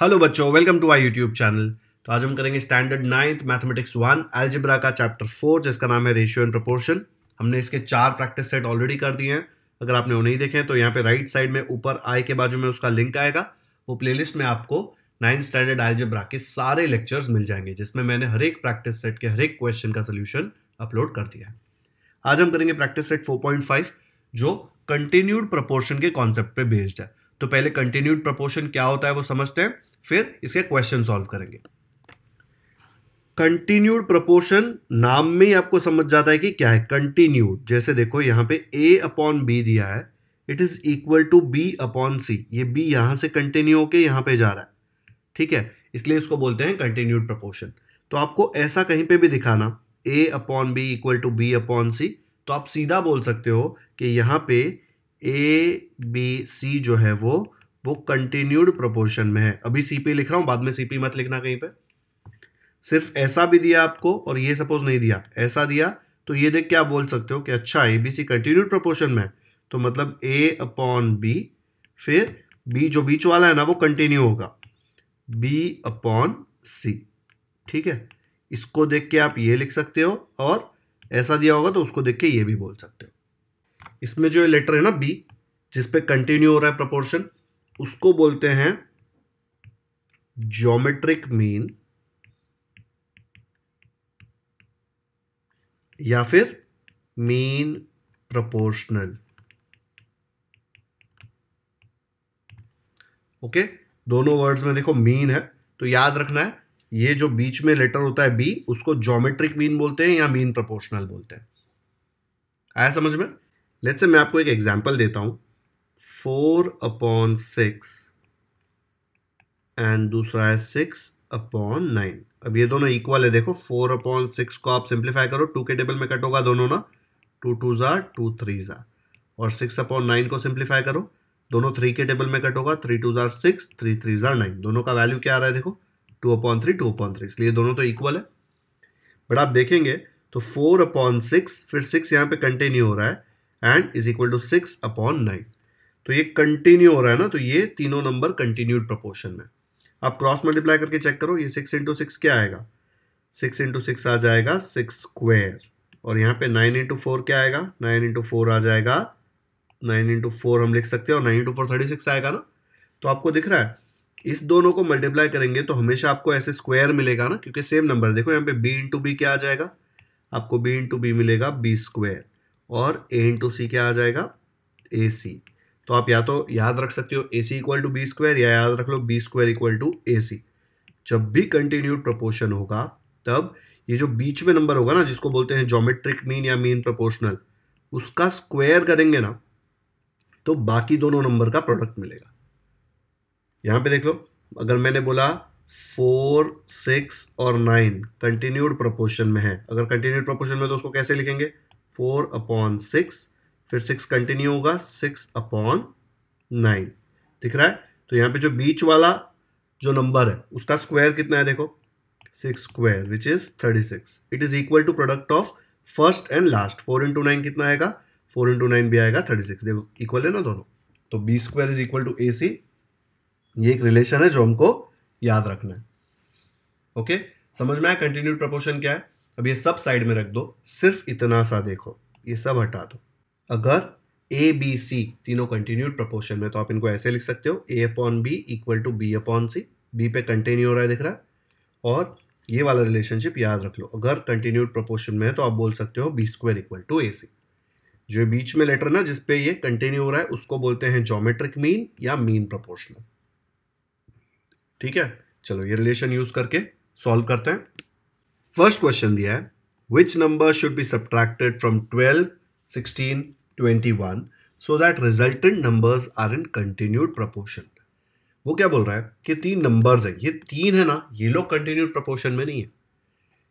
Hello बच्चों welcome to I YouTube channel तो आज हम करेंगे standard ninth mathematics one algebra का चैप्टर फोर जिसका नाम है रेशियो एंड प्रपोर्शन हमने इसके चार प्रैक्टिस सेट ऑलरेडी कर दिए हैं अगर आपने वो नहीं देखे तो यहाँ पे राइट साइड में ऊपर आई के बाजू में उसका लिंक आएगा वो प्लेलिस्ट में आपको नाइन्थ स्टैंडर्ड एल्जिब्रा के सारे लेक्चर्स मिल जाएंगे जिसमें मैंने हर एक प्रैक्टिस सेट के हर एक क्वेश्चन का सोल्यूशन अपलोड कर दिया है आज हम करेंगे प्रैक्टिस सेट फोर जो कंटिन्यूड प्रपोर्शन के कॉन्सेप्ट बेस्ड है तो पहले कंटिन्यूड प्रपोर्शन क्या होता है वो समझते हैं फिर इसके क्वेश्चन सॉल्व करेंगे कंटिन्यूड प्रपोर्शन नाम में ही आपको समझ जाता है कि क्या है कंटिन्यूड जैसे देखो यहां पे ए अपॉन बी दिया है it is equal to B upon C ये बी यहां से कंटिन्यू होके यहां पे जा रहा है ठीक है इसलिए इसको बोलते हैं कंटिन्यूड प्रपोर्शन तो आपको ऐसा कहीं पे भी दिखाना A upon B equal to B upon C तो आप सीधा बोल सकते हो कि यहां पे ए बी सी जो है वो वो कंटिन्यूड प्रोपोर्शन में है अभी सीपी लिख रहा हूँ बाद में सीपी मत लिखना कहीं पर सिर्फ ऐसा भी दिया आपको और ये सपोज नहीं दिया ऐसा दिया तो ये देख के आप बोल सकते हो कि अच्छा A B C continued proportion में है तो मतलब ए अपॉन बी फिर बी जो बीच वाला है ना वो कंटिन्यू होगा बी अपॉन सी ठीक है इसको देख के आप ये लिख सकते हो और ऐसा दिया होगा तो उसको देख के ये भी बोल सकते हो इसमें जो लेटर है ना बी जिसपे कंटिन्यू हो रहा है प्रपोर्शन उसको बोलते हैं ज्योमेट्रिक मीन या फिर मीन प्रोपोर्शनल ओके दोनों वर्ड्स में देखो मीन है तो याद रखना है ये जो बीच में लेटर होता है बी उसको ज्योमेट्रिक मीन बोलते हैं या मीन प्रोपोर्शनल बोलते हैं आया समझ में लेट्स से मैं आपको एक एग्जांपल देता हूं फोर अपॉन सिक्स एंड दूसरा है सिक्स अपॉन नाइन अब ये दोनों इक्वल है देखो फोर अपॉन सिक्स को आप सिंप्लीफाई करो टू के टेबल में कट होगा दोनों ना टू टू ज़ा टू थ्री ज़ा और सिक्स अपॉन नाइन को सिंप्लीफाई करो दोनों थ्री के टेबल में कट होगा थ्री टू ज़ार सिक्स थ्री थ्री ज़ार नाइन दोनों का वैल्यू क्या आ रहा है देखो two upon three two upon three इसलिए दोनों तो इक्वल है बट आप देखेंगे तो फोर अपॉन सिक्स फिर सिक्स यहाँ पे कंटिन्यू हो रहा है and is equal to six upon nine तो ये कंटिन्यू हो रहा है ना तो ये तीनों नंबर कंटिन्यूड प्रपोर्शन में आप क्रॉस मल्टीप्लाई करके चेक करो ये सिक्स इंटू सिक्स क्या आएगा सिक्स इंटू सिक्स आ जाएगा सिक्स स्क्वेयर और यहाँ पे नाइन इंटू फोर क्या आएगा नाइन इंटू फोर आ जाएगा नाइन इंटू फोर हम लिख सकते हैं और nine into four thirty six आएगा ना तो आपको दिख रहा है इस दोनों को मल्टीप्लाई करेंगे तो हमेशा आपको ऐसे स्क्वायर मिलेगा ना क्योंकि सेम नंबर देखो यहाँ पे बी इंटू बी क्या आ जाएगा आपको बी इंटू बी मिलेगा बी स्क्वायर और ए इंटू सी क्या आ जाएगा ए सी तो आप या तो याद रख सकते हो A C equal to B square या याद रख लो B square equal to A C जब भी कंटिन्यूड प्रपोर्शन होगा तब ये जो बीच में नंबर होगा ना जिसको बोलते हैं जोमेट्रिक मीन या मीन प्रपोर्शनल उसका स्क्वायर करेंगे ना तो बाकी दोनों नंबर का प्रोडक्ट मिलेगा यहां पे देख लो अगर मैंने बोला फोर सिक्स और नाइन कंटिन्यूड प्रपोर्शन में है अगर कंटिन्यूड प्रपोर्शन में तो उसको कैसे लिखेंगे फोर अपॉन सिक्स फिर सिक्स कंटिन्यू होगा सिक्स अपॉन नाइन दिख रहा है तो यहाँ पे जो बीच वाला जो नंबर है उसका स्क्वायर कितना है देखो six square which is thirty six it is equal to product of first and last four into nine कितना आएगा फोर इंटू नाइन भी आएगा थर्टी सिक्स देखो इक्वल है ना दोनों तो B square is equal to ए सी ये एक रिलेशन है जो हमको याद रखना है ओके okay? समझ में आया कंटिन्यूड प्रपोर्शन क्या है अब ये सब साइड में रख दो सिर्फ इतना सा देखो ये सब हटा दो अगर ए बी सी तीनों कंटिन्यूड प्रपोर्शन में तो आप इनको ऐसे लिख सकते हो A upon B equal to B upon C B पे कंटिन्यू हो रहा है दिख रहा है और ये वाला रिलेशनशिप याद रख लो अगर कंटिन्यूड प्रपोर्शन में है तो आप बोल सकते हो B square equal to A C जो बीच में लेटर ना जिसपे ये कंटिन्यू हो रहा है उसको बोलते हैं जोमेट्रिक मीन या मीन प्रपोर्शनल ठीक है चलो ये रिलेशन यूज करके सॉल्व करते हैं फर्स्ट क्वेश्चन दिया है which number should be subtracted from twelve sixteen 21 so that resultant numbers are in continued proportion. वो क्या बोल रहा है कि तीन नंबर्स हैं ये तीन है ना ये लोग कंटिन्यूड प्रपोर्शन में नहीं है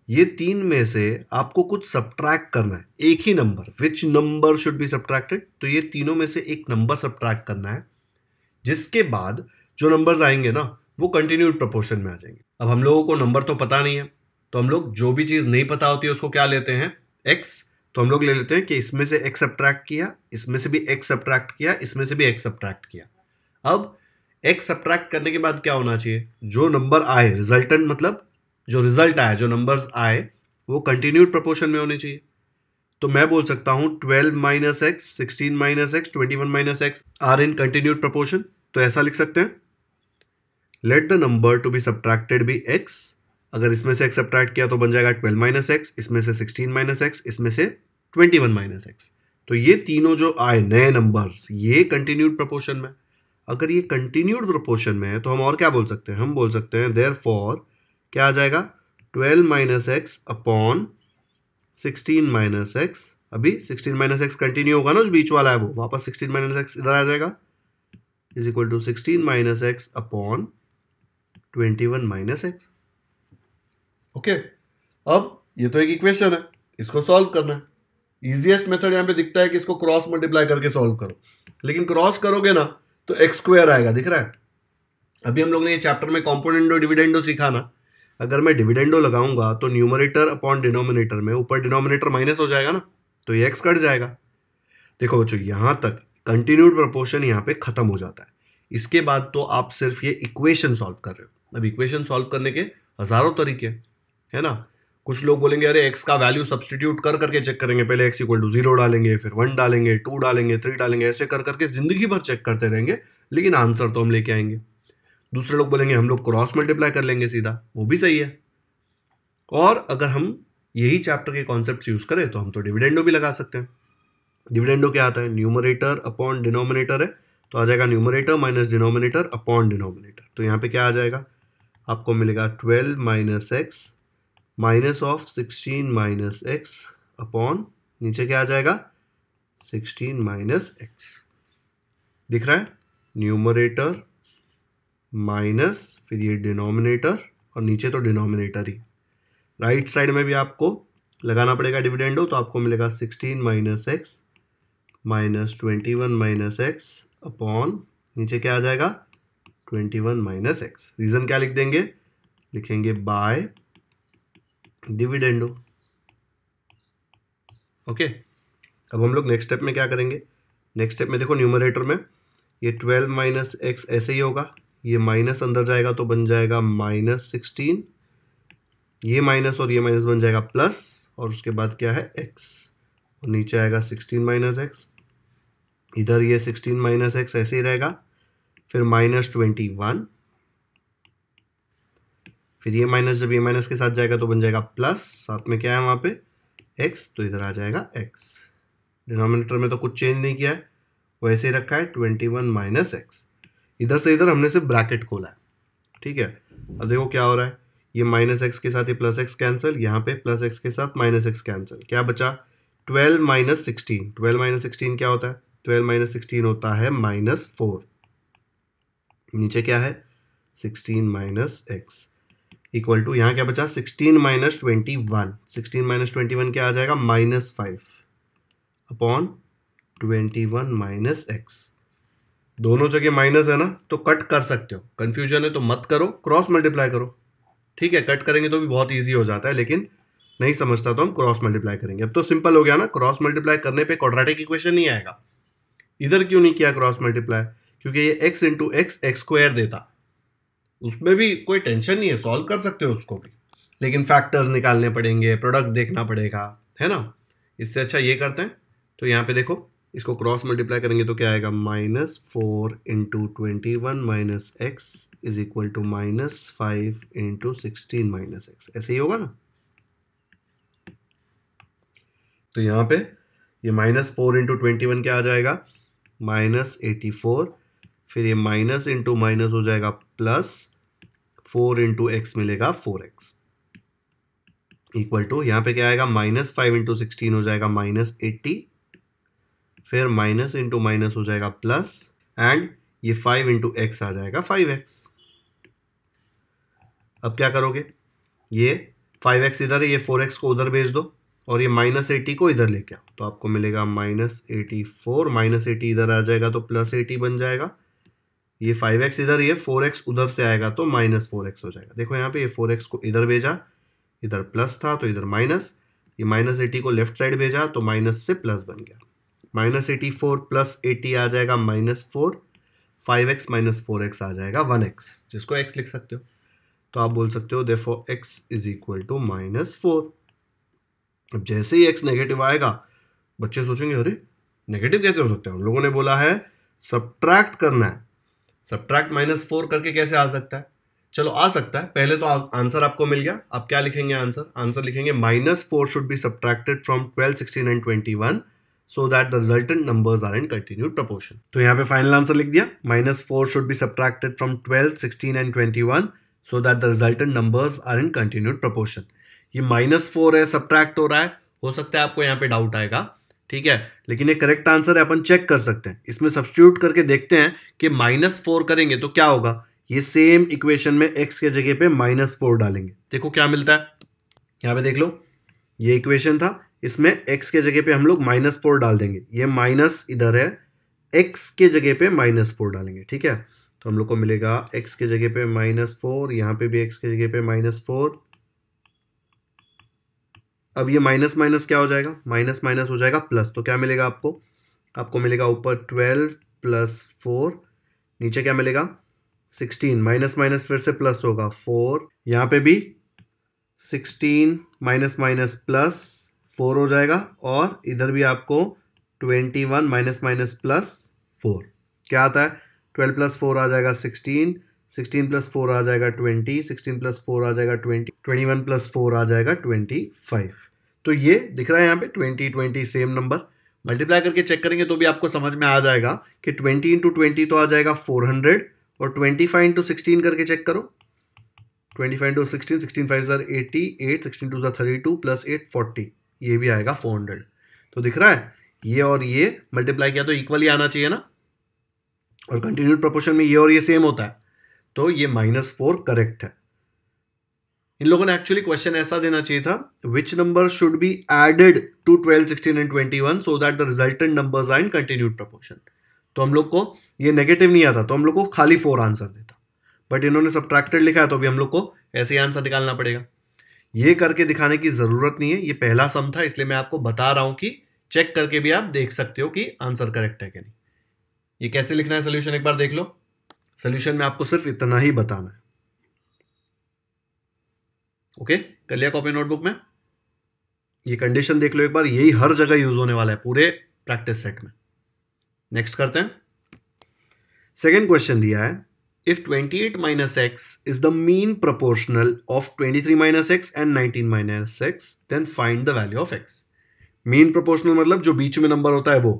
ये तीन में से आपको कुछ सब्ट्रैक्ट करना है एक ही number which number should be subtracted तो ये तीनों में से एक नंबर सब्ट्रैक्ट करना है जिसके बाद जो नंबर्स आएंगे ना वो कंटिन्यूड प्रपोर्शन में आ जाएंगे अब हम लोगों को नंबर तो पता नहीं है तो हम लोग जो भी चीज़ नहीं पता होती है उसको क्या लेते हैं एक्स तो हम लोग ले लेते हैं कि इसमें से एक्स सब्ट्रैक्ट किया इसमें से भी एक्स सब्ट्रैक्ट किया इसमें से भी एक्स सब्ट्रैक्ट किया अब एक्स सब्ट्रैक्ट करने के बाद क्या होना चाहिए जो नंबर आए रिजल्टेंट मतलब जो रिजल्ट आया जो नंबर्स आए वो कंटिन्यूड प्रपोर्शन में होने चाहिए तो मैं बोल सकता हूँ twelve minus x sixteen minus x twenty one minus x are in continued proportion तो ऐसा लिख सकते हैं let the number to be subtracted be x अगर इसमें से एक्स सब्ट्रैक्ट किया तो बन जाएगा ट्वेल्व माइनस एक्स इसमें से सिक्सटीन माइनस एक्स इसमें से ट्वेंटी वन माइनस एक्स तो ये तीनों जो आए नए नंबर्स ये कंटिन्यूड प्रपोर्शन में अगर ये कंटिन्यूड प्रपोर्शन में है तो हम और क्या बोल सकते हैं हम बोल सकते हैं देयर फॉर क्या आ जाएगा twelve minus x upon sixteen minus x अभी सिक्सटीन माइनस एक्स कंटिन्यू होगा ना जो बीच वाला है वो वापस सिक्सटीन माइनस एक्स इधर आ जाएगा is equal to sixteen minus x upon twenty one minus x okay अब ये तो एक इक्वेशन है इसको सॉल्व करना है ईजिएस्ट मेथड यहाँ पे दिखता है कि इसको क्रॉस मल्टीप्लाई करके सॉल्व करो लेकिन क्रॉस करोगे ना तो एक्स स्क्वायर आएगा दिख रहा है अभी हम लोग ने ये चैप्टर में कॉम्पोनेंडो डिविडेंडो सीखा ना अगर मैं डिविडेंडो लगाऊंगा तो न्यूमरेटर अपॉन डिनोमिनेटर में ऊपर डिनोमिनेटर माइनस हो जाएगा ना तो ये एक्स कट जाएगा देखो बच्चों यहाँ तक कंटिन्यूड प्रपोर्शन यहाँ पे ख़त्म हो जाता है इसके बाद तो आप सिर्फ ये इक्वेशन सॉल्व कर रहे हो अब इक्वेशन सॉल्व करने के हज़ारों तरीके हैं है ना कुछ लोग बोलेंगे अरे एक्स का वैल्यू सब्सटीट्यूट कर करके चेक करेंगे पहले एक्स इक्वल टू जीरो डालेंगे फिर वन डालेंगे टू डालेंगे थ्री डालेंगे ऐसे कर करके जिंदगी भर चेक करते रहेंगे लेकिन आंसर तो हम लेके आएंगे दूसरे लोग बोलेंगे हम लोग क्रॉस मल्टीप्लाई कर लेंगे सीधा वो भी सही है और अगर हम यही चैप्टर के कॉन्सेप्ट यूज़ करें तो हम तो डिविडेंडो भी लगा सकते हैं डिविडेंडो क्या आता है न्यूमरेटर अपॉन डिनोमिनेटर है तो आ जाएगा numerator minus denominator upon denominator तो यहाँ पे क्या आ जाएगा आपको मिलेगा twelve minus x minus of sixteen minus x upon नीचे क्या आ जाएगा सिक्सटीन माइनस एक्स दिख रहा है न्यूमरेटर माइनस फिर ये डिनोमिनेटर और नीचे तो डिनोमिनेटर ही राइट साइड में भी आपको लगाना पड़ेगा डिविडेंड हो तो आपको मिलेगा sixteen minus x minus twenty one minus x upon नीचे क्या आ जाएगा twenty one minus x reason क्या लिख देंगे लिखेंगे बाय डिविडेंडो ओके अब हम लोग नेक्स्ट स्टेप में क्या करेंगे नेक्स्ट स्टेप में देखो न्यूमरेटर में ये ट्वेल्व माइनस एक्स ऐसे ही होगा ये माइनस अंदर जाएगा तो बन जाएगा माइनस सिक्सटीन ये माइनस और ये माइनस बन जाएगा प्लस और उसके बाद क्या है एक्स नीचे आएगा सिक्सटीन माइनस एक्स इधर ये सिक्सटीन माइनस एक्स ऐसे ही रहेगा फिर माइनस ट्वेंटी वन फिर ये माइनस जब ये माइनस के साथ जाएगा तो बन जाएगा प्लस साथ में क्या है वहाँ पे एक्स तो इधर आ जाएगा एक्स डिनोमिनेटर में तो कुछ चेंज नहीं किया है वैसे ही रखा है ट्वेंटी वन माइनस एक्स इधर से इधर हमने सिर्फ ब्रैकेट खोला है ठीक है अब देखो क्या हो रहा है ये माइनस एक्स के साथ ये प्लस एक्स कैंसिल यहाँ पे प्लस एक्स के साथ माइनस एक्स कैंसिल क्या बचा twelve minus sixteen twelve minus sixteen क्या होता है ट्वेल्व माइनस सिक्सटीन होता है माइनस फोर नीचे क्या है sixteen minus x equal to यहाँ क्या बचा sixteen minus twenty one sixteen minus twenty one क्या आ जाएगा minus five upon twenty one minus x दोनों जगह माइनस है ना तो कट कर सकते हो कन्फ्यूजन है तो मत करो क्रॉस मल्टीप्लाई करो ठीक है कट करेंगे तो भी बहुत ईजी हो जाता है लेकिन नहीं समझता तो हम क्रॉस मल्टीप्लाई करेंगे अब तो सिंपल हो गया ना क्रॉस मल्टीप्लाई करने पे क्वाड्रेटिक इक्वेशन नहीं आएगा इधर क्यों नहीं किया क्रॉस मल्टीप्लाई क्योंकि ये x into x x square देता उसमें भी कोई टेंशन नहीं है सॉल्व कर सकते हो उसको भी लेकिन फैक्टर्स निकालने पड़ेंगे प्रोडक्ट देखना पड़ेगा है ना इससे अच्छा ये करते हैं तो यहाँ पे देखो इसको क्रॉस मल्टीप्लाई करेंगे तो क्या आएगा minus four into twenty one minus x is equal to minus five into sixteen minus x ऐसे ही होगा ना तो यहाँ पे ये minus four into twenty one क्या आ जाएगा माइनस एटी फोर फिर ये माइनस इंटू माइनस हो जाएगा प्लस फोर इंटू एक्स मिलेगा फोर एक्स इक्वल टू यहाँ पे क्या आएगा माइनस फाइव इंटू सिक्सटीन हो जाएगा माइनस एट्टी फिर माइनस इंटू माइनस हो जाएगा प्लस एंड ये फाइव इंटू एक्स आ जाएगा फाइव एक्स अब क्या करोगे ये फाइव एक्स इधर है ये फोर एक्स को उधर भेज दो और ये माइनस एटी को इधर लेके आओ तो आपको मिलेगा minus eighty four minus eighty इधर आ जाएगा तो प्लस एटी बन जाएगा ये फाइव एक्स इधर ये फोर एक्स उधर से आएगा तो माइनस फोर एक्स हो जाएगा देखो यहाँ पे ये फोर एक्स को इधर भेजा इधर प्लस था तो इधर माइनस ये माइनस एटी को लेफ्ट साइड भेजा तो माइनस से प्लस बन गया minus eighty four plus eighty आ जाएगा minus four five x minus four x आ जाएगा वन एक्स जिसको एक्स लिख सकते हो तो आप बोल सकते हो therefore x is equal to minus four अब जैसे ही एक्स नेगेटिव आएगा बच्चे सोचेंगे अरे नेगेटिव कैसे हो सकते हैं हम लोगों ने बोला है सब्ट्रैक्ट करना है सब्ट्रैक्ट माइनस फोर करके कैसे आ सकता है चलो आ सकता है पहले तो आंसर आपको मिल गया आप क्या लिखेंगे आंसर आंसर लिखेंगे minus four should be subtracted from twelve sixteen and twenty one so that the resultant numbers are in continued proportion तो यहाँ पे फाइनल आंसर लिख दिया minus four should be subtracted from twelve sixteen and twenty one so that the resultant numbers are in continued proportion ये minus four है subtract हो रहा है हो सकता है आपको यहाँ पे डाउट आएगा ठीक है लेकिन ये करेक्ट आंसर है अपन चेक कर सकते हैं इसमें सब्सिट्यूट करके देखते हैं कि माइनस फोर करेंगे तो क्या होगा ये सेम इक्वेशन में एक्स के जगह पे माइनस फोर डालेंगे देखो क्या मिलता है यहां पे देख लो ये इक्वेशन था इसमें एक्स के जगह पे हम लोग माइनस फोर डाल देंगे ये माइनस इधर है एक्स के जगह पे माइनस फोर डालेंगे ठीक है तो हम लोग को मिलेगा एक्स के जगह पे माइनस फोर यहाँ पे भी एक्स के जगह पे माइनस फोर अब ये माइनस माइनस क्या हो जाएगा माइनस माइनस हो जाएगा प्लस तो क्या मिलेगा आपको आपको मिलेगा ऊपर ट्वेल्व प्लस फोर नीचे क्या मिलेगा सिक्सटीन माइनस माइनस फिर से प्लस होगा फोर यहाँ पे भी sixteen minus minus plus four हो जाएगा और इधर भी आपको twenty one minus minus plus four क्या आता है ट्वेल्व प्लस फोर आ जाएगा सिक्सटीन सिक्सटीन प्लस फोर आ जाएगा ट्वेंटी सिक्सटीन प्लस फोर आ जाएगा twenty twenty one plus four आ जाएगा ट्वेंटी फाइव तो ये दिख रहा है यहाँ पे twenty twenty same number multiply करके चेक करेंगे तो भी आपको समझ में आ जाएगा कि ट्वेंटी इंटू ट्वेंटी तो आ जाएगा फोर हंड्रेड और ट्वेंटी फाइव इंटू सिक्सटीन करके चेक करो twenty five into sixteen sixteen five are eighty eight sixteen two are thirty two plus eight forty ये भी आएगा फोर हंड्रेड तो दिख रहा है ये और ये मल्टीप्लाई किया तो इक्वली आना चाहिए ना और कंटिन्यूड प्रपोर्शन में ये और ये सेम होता है तो ये माइनस फोर करेक्ट है इन लोगों ने एक्चुअली क्वेश्चन ऐसा देना चाहिए था which number should be added to twelve sixteen and twenty one so that the resultant number are in continued proportion तो हम लोग को ये नेगेटिव नहीं आता तो हम लोग को खाली फोर आंसर देता बट इन्होंने सब लिखा है तो अभी हम लोग को ऐसे ही आंसर निकालना पड़ेगा ये करके दिखाने की ज़रूरत नहीं है ये पहला सम था इसलिए मैं आपको बता रहा हूं कि चेक करके भी आप देख सकते हो कि आंसर करेक्ट है कि नहीं ये कैसे लिखना है सोल्यूशन एक बार देख लो सोल्यूशन में आपको सिर्फ इतना ही बताना है ओके कर लिया कॉपी नोटबुक में ये कंडीशन देख लो एक बार यही हर जगह यूज होने वाला है पूरे प्रैक्टिस सेट में नेक्स्ट करते हैं सेकेंड क्वेश्चन दिया है eight 28 x is the mean proportional of twenty 23 minus x and nineteen minus x then find the value of x mean proportional मतलब जो बीच में नंबर होता है वो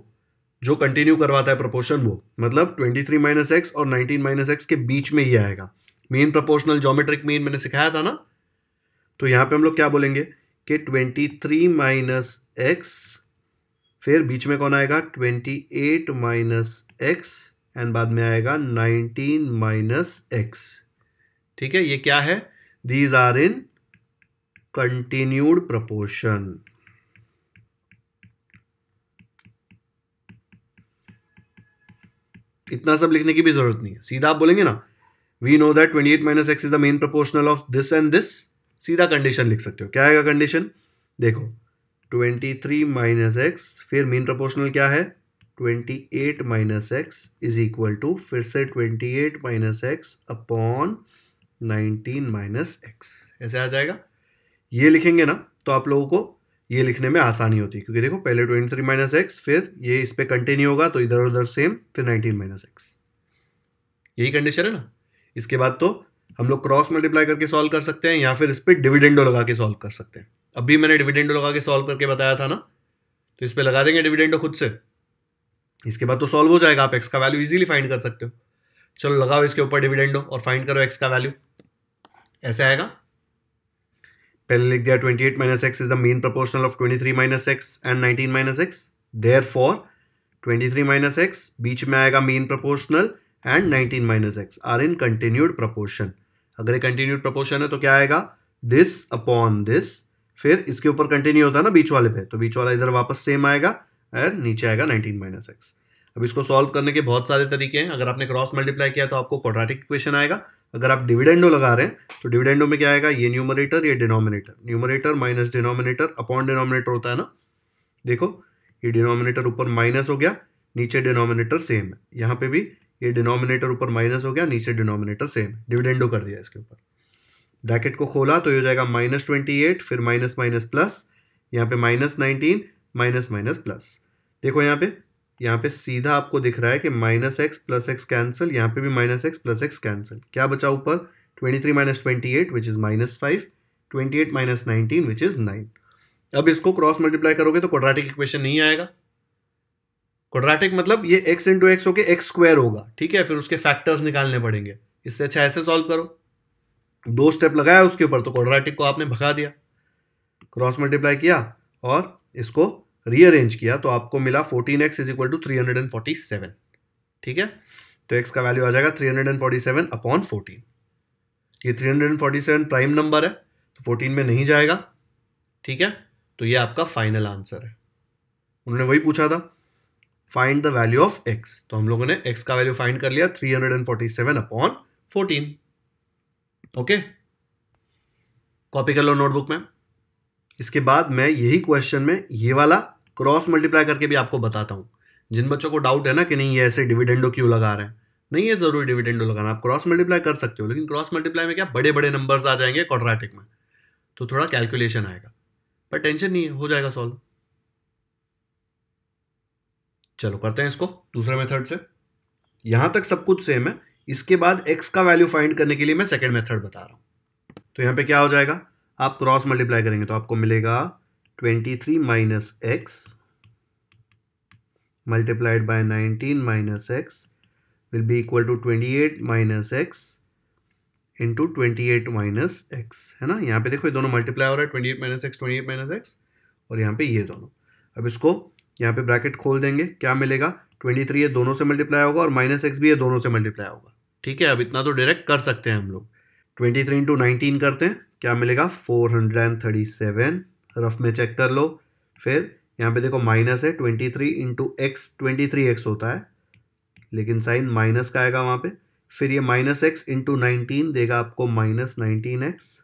जो कंटिन्यू करवाता है प्रपोर्शन वो मतलब 23 माइनस एक्स और 19 माइनस एक्स के बीच में ही आएगा मीन प्रपोर्शनल जोमेट्रिक मीन मैंने सिखाया था ना तो यहां पे हम लोग क्या बोलेंगे कि ट्वेंटी थ्री माइनस एक्स फिर बीच में कौन आएगा twenty eight minus x and बाद में आएगा नाइनटीन माइनस एक्स ठीक है ये क्या है these are in continued proportion इतना सब लिखने की भी जरूरत नहीं है सीधा आप बोलेंगे ना we know that twenty eight minus x is the mean proportional of this and this सीधा कंडीशन लिख सकते हो क्या आएगा कंडीशन देखो ट्वेंटी थ्री माइनस एक्स फिर मीन प्रोपोर्शनल क्या है twenty eight minus x is equal to फिर से twenty eight minus x upon nineteen minus x ऐसे आ जाएगा ये लिखेंगे ना तो आप लोगों को ये लिखने में आसानी होती है क्योंकि देखो पहले ट्वेंटी थ्री माइनस एक्स फिर ये इस पर कंटिन्यू होगा तो इधर उधर सेम फिर नाइनटीन माइनस एक्स यही कंडीशन है ना इसके बाद तो हम लोग क्रॉस मल्टीप्लाई करके सॉल्व कर सकते हैं या फिर इस पर डिविडेंडो लगा के सॉल्व कर सकते हैं अभी मैंने डिविडेंडो लगा के सॉल्व करके बताया था ना तो इस पर लगा देंगे डिविडेंडो खुद से इसके बाद तो सॉल्व हो जाएगा आप एक्स का वैल्यू इजीली फाइंड कर सकते हो चलो लगाओ इसके ऊपर डिविडेंडो और फाइंड करो एक्स का वैल्यू ऐसे आएगा पहले लिख दिया twenty eight minus x is the mean proportional of twenty three minus x and nineteen minus x therefore twenty three minus x बीच में आएगा mean proportional and nineteen minus x are in continued proportion अगर ये continued proportion है तो क्या आएगा this upon this फिर इसके ऊपर कंटिन्यू होता है ना बीच वाले पे तो बीच वाला इधर वापस सेम आएगा एंड नीचे आएगा 19 माइनस एक्स अब इसको सॉल्व करने के बहुत सारे तरीके हैं अगर आपने क्रॉस मल्टीप्लाई किया तो आपको क्वाड्रेटिक इक्वेशन आएगा अगर आप डिविडेंडो लगा रहे हैं तो डिविडेंडो में क्या आएगा ये न्यूमरेटर ये denominator numerator minus denominator upon denominator होता है ना देखो ये डिनोमिनेटर ऊपर माइनस हो गया नीचे डिनोमिनेटर सेम है यहाँ पे भी ये डिनोमिनेटर ऊपर माइनस हो गया नीचे डिनोमिनेटर सेम डिविडेंडो कर दिया इसके ऊपर ब्रैकेट को खोला तो ये हो जाएगा माइनस ट्वेंटी एट फिर माइनस माइनस प्लस यहाँ पे minus nineteen minus minus plus देखो यहाँ पे यहाँ पे सीधा आपको दिख रहा है कि minus x plus x cancel यहाँ पे भी minus x plus x cancel क्या बचा ऊपर twenty three minus twenty eight which is minus five twenty eight minus nineteen which is nine अब इसको क्रॉस मल्टीप्लाई करोगे तो क्वाड्रेटिक इक्वेशन नहीं आएगा क्वाड्रेटिक मतलब ये एक्स इंटू एक्स होकर एक्स स्क्वायर होगा ठीक है फिर उसके फैक्टर्स निकालने पड़ेंगे इससे अच्छा ऐसे सॉल्व करो दो स्टेप लगाया उसके ऊपर तो क्वाड्रेटिक को आपने भगा दिया क्रॉस मल्टीप्लाई किया और इसको रीअरेंज किया तो आपको मिला fourteen x is equal to three hundred and forty seven ठीक है तो एक्स का वैल्यू आ जाएगा three hundred and forty seven upon fourteen ये three hundred and forty seven prime number है तो फोर्टीन में नहीं जाएगा ठीक है तो ये आपका फाइनल आंसर है उन्होंने वही पूछा था find the value of x तो हम लोगों ने एक्स का वैल्यू फाइंड कर लिया 347 अपॉन 14 ओके कॉपी कर लो नोटबुक में इसके बाद मैं यही क्वेश्चन में ये वाला क्रॉस मल्टीप्लाई करके भी आपको बताता हूं जिन बच्चों को डाउट है ना कि नहीं ये ऐसे डिविडेंडो क्यों लगा रहे हैं नहीं है ज़रूरी डिविडेंडो लगाना आप क्रॉस मल्टीप्लाई कर सकते हो लेकिन क्रॉस मल्टीप्लाई में क्या बड़े बड़े नंबर्स आ जाएंगे क्वाड्रेटिक में तो थोड़ा कैलकुलेशन आएगा पर टेंशन नहीं हो जाएगा सॉल्व चलो करते हैं इसको दूसरे मेथड से यहां तक सब कुछ सेम है इसके बाद एक्स का वैल्यू फाइंड करने के लिए मैं सेकेंड मेथड बता रहा हूं तो यहां पे क्या हो जाएगा आप क्रॉस मल्टीप्लाई करेंगे तो आपको मिलेगा twenty three minus x multiplied by 19 minus x will be equal to 28 minus x into twenty eight minus x है ना यहाँ पे देखो ये दोनों मल्टीप्लाई हो रहा है twenty eight minus x twenty eight minus x और यहाँ पे ये दोनों अब इसको यहाँ पे ब्रैकेट खोल देंगे क्या मिलेगा ट्वेंटी थ्री ये दोनों से मल्टीप्लाई होगा और माइनस एक्स भी ये दोनों से मल्टीप्लाई होगा ठीक है अब इतना तो डायरेक्ट कर सकते हैं हम लोग ट्वेंटी थ्री इंटू नाइनटीन करते हैं क्या मिलेगा four hundred and thirty seven rough में चेक कर लो फिर यहाँ पे देखो माइनस है twenty three into x twenty three x होता है लेकिन साइन माइनस का आएगा वहाँ पे फिर ये माइनस एक्स इंटू नाइनटीन देगा आपको माइनस नाइनटीन एक्स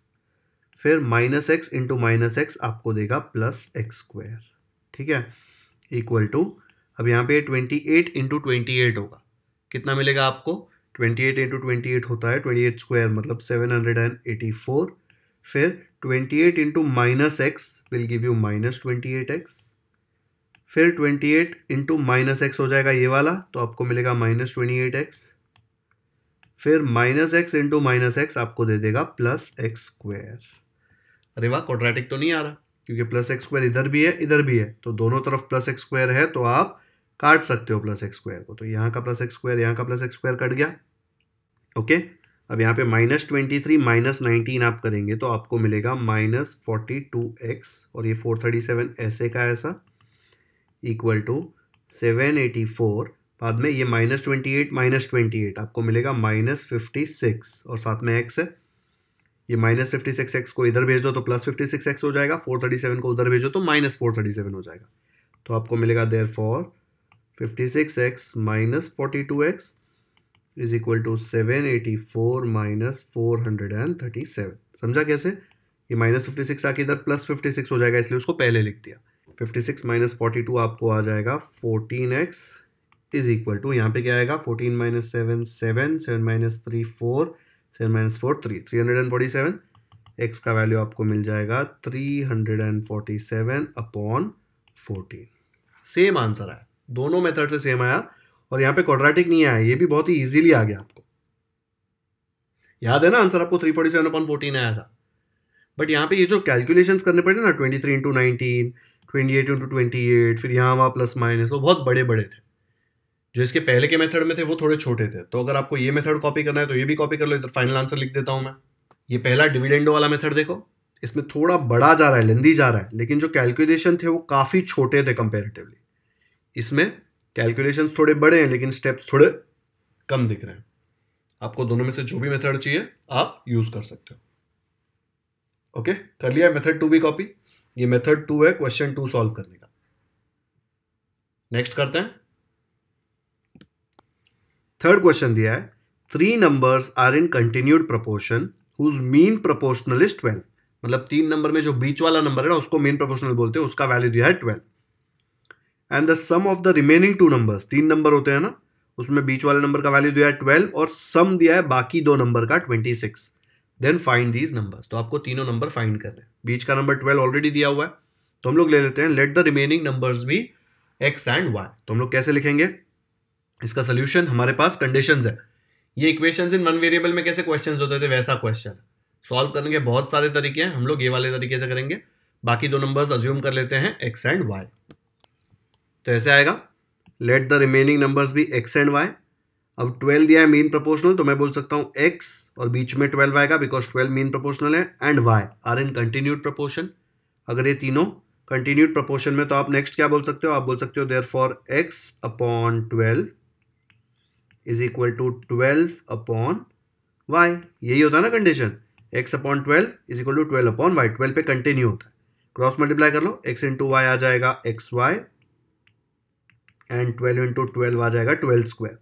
फिर minus x into minus x आपको देगा प्लस एक्स स्क्वायर ठीक है इक्वल टू अब यहाँ पे twenty eight into twenty eight होगा कितना मिलेगा आपको twenty eight into twenty eight होता है ट्वेंटी एट स्क्वायर मतलब seven hundred and eighty four फिर twenty eight into minus x will give you minus twenty eight x फिर twenty eight into minus x हो जाएगा ये वाला तो आपको मिलेगा माइनस ट्वेंटी एट एक्स फिर minus x into minus x आपको दे देगा प्लस एक्स स्क्वायर अरे वाह क्वाड्रेटिक तो नहीं आ रहा क्योंकि प्लस एक्स स्क्वायर इधर भी है इधर भी है तो दोनों तरफ प्लस एक्स स्क्वायर है तो आप काट सकते हो प्लस एक्स स्क्वायर को तो यहाँ का प्लस एक्स स्क्वायर यहाँ का प्लस एक्स स्क्वायर कट गया ओके अब यहाँ पे minus twenty three minus nineteen आप करेंगे तो आपको मिलेगा माइनस फोर्टी टू एक्स और ये फोर थर्टी सेवन ऐसे का ऐसा equal to seven eighty four बाद में ये minus twenty eight minus twenty eight आपको मिलेगा माइनस फिफ्टी सिक्स और साथ में एक्स है ये माइनस फिफ्टी सिक्स एक्स को इधर भेज दो तो प्लस फिफ्टी सिक्स एक्स हो जाएगा फोर थर्टी सेवन को उधर भेजो तो माइनस फोर थर्टी सेवन हो जाएगा तो आपको मिलेगा therefore fifty six x minus forty two x is equal to seven eighty four minus four hundred and thirty seven समझा कैसे ये माइनस फिफ्टी सिक्स आके इधर प्लस फिफ्टी सिक्स हो जाएगा इसलिए उसको पहले लिख दिया fifty six minus forty two आपको आ जाएगा fourteen x is equal to यहाँ पे क्या आएगा fourteen minus seven seven seven minus three four seven minus four three three hundred and forty seven x का वैल्यू आपको मिल जाएगा three hundred and forty seven upon fourteen same answer आया दोनों मेथड से सेम आया और यहाँ पे क्वाड्रेटिक नहीं आया ये भी बहुत ही ईजिली आ गया आपको याद है ना आंसर आपको three forty seven upon fourteen आया था बट यहाँ पे ये जो कैलकुलेशन करने पड़े ना twenty three into nineteen twenty eight into twenty eight फिर यहाँ वहाँ प्लस माइनस वो बहुत बड़े बड़े थे जो इसके पहले के मेथड में थे वो थोड़े छोटे थे तो अगर आपको ये मेथड कॉपी करना है तो ये भी कॉपी कर लो इधर फाइनल आंसर लिख देता हूँ मैं ये पहला डिविडेंडो वाला मेथड देखो इसमें थोड़ा बड़ा जा रहा है लेंदी जा रहा है लेकिन जो कैलकुलेशन थे वो काफ़ी छोटे थे कंपेरेटिवली इसमें कैलकुलेशन थोड़े बड़े हैं लेकिन स्टेप्स थोड़े कम दिख रहे हैं आपको दोनों में से जो भी मेथड चाहिए आप यूज़ कर सकते हो ओके कर लिया मेथड टू भी कॉपी ये मेथड टू है क्वेश्चन टू सॉल्व करने का नेक्स्ट करते हैं थर्ड क्वेश्चन दिया है three numbers are in continued proportion whose mean proportional is twelve मतलब तीन नंबर में जो बीच वाला नंबर है ना उसको मेन प्रपोर्शनल बोलते हैं उसका वैल्यू दिया है twelve and the sum of the remaining two numbers तीन नंबर होते हैं ना उसमें बीच वाले नंबर का वैल्यू दिया है ट्वेल्व और सम दिया है बाकी दो नंबर का twenty six then find these numbers तो आपको तीनों नंबर फाइंड कर रहे हैं बीच का नंबर ट्वेल्व ऑलरेडी दिया हुआ है तो हम लोग ले लेते हैं लेट द रिमेनिंग नंबर्स भी एक्स एंड वाई तो हम लोग कैसे लिखेंगे इसका सोल्यूशन हमारे पास कंडीशन है ये इक्वेशन इन वन वेरिएबल में कैसे क्वेश्चन होते थे वैसा क्वेश्चन सॉल्व करने के बहुत सारे तरीके हैं हम लोग ये वाले तरीके से करेंगे बाकी दो नंबर्स अज्यूम कर लेते हैं एक्स एंड वाई तो ऐसे आएगा लेट द रिमेनिंग नंबर्स भी एक्स एंड वाई अब 12 दिया है मीन प्रोपोर्शनल तो मैं बोल सकता हूँ एक्स और बीच में ट्वेल्व आएगा बिकॉज ट्वेल्व मीन प्रोपोर्शनल है and y are in continued proportion अगर ये तीनों कंटिन्यूड प्रोपोर्शन में तो आप नेक्स्ट क्या बोल सकते हो आप बोल सकते हो therefore x upon twelve is equal to twelve upon y यही होता है ना condition x upon twelve is equal to twelve upon y twelve पे कंटिन्यू होता है क्रॉस मल्टीप्लाई कर लो एक्स इंटू वाई आ जाएगा x y and twelve into twelve आ जाएगा ट्वेल्व स्क्वायर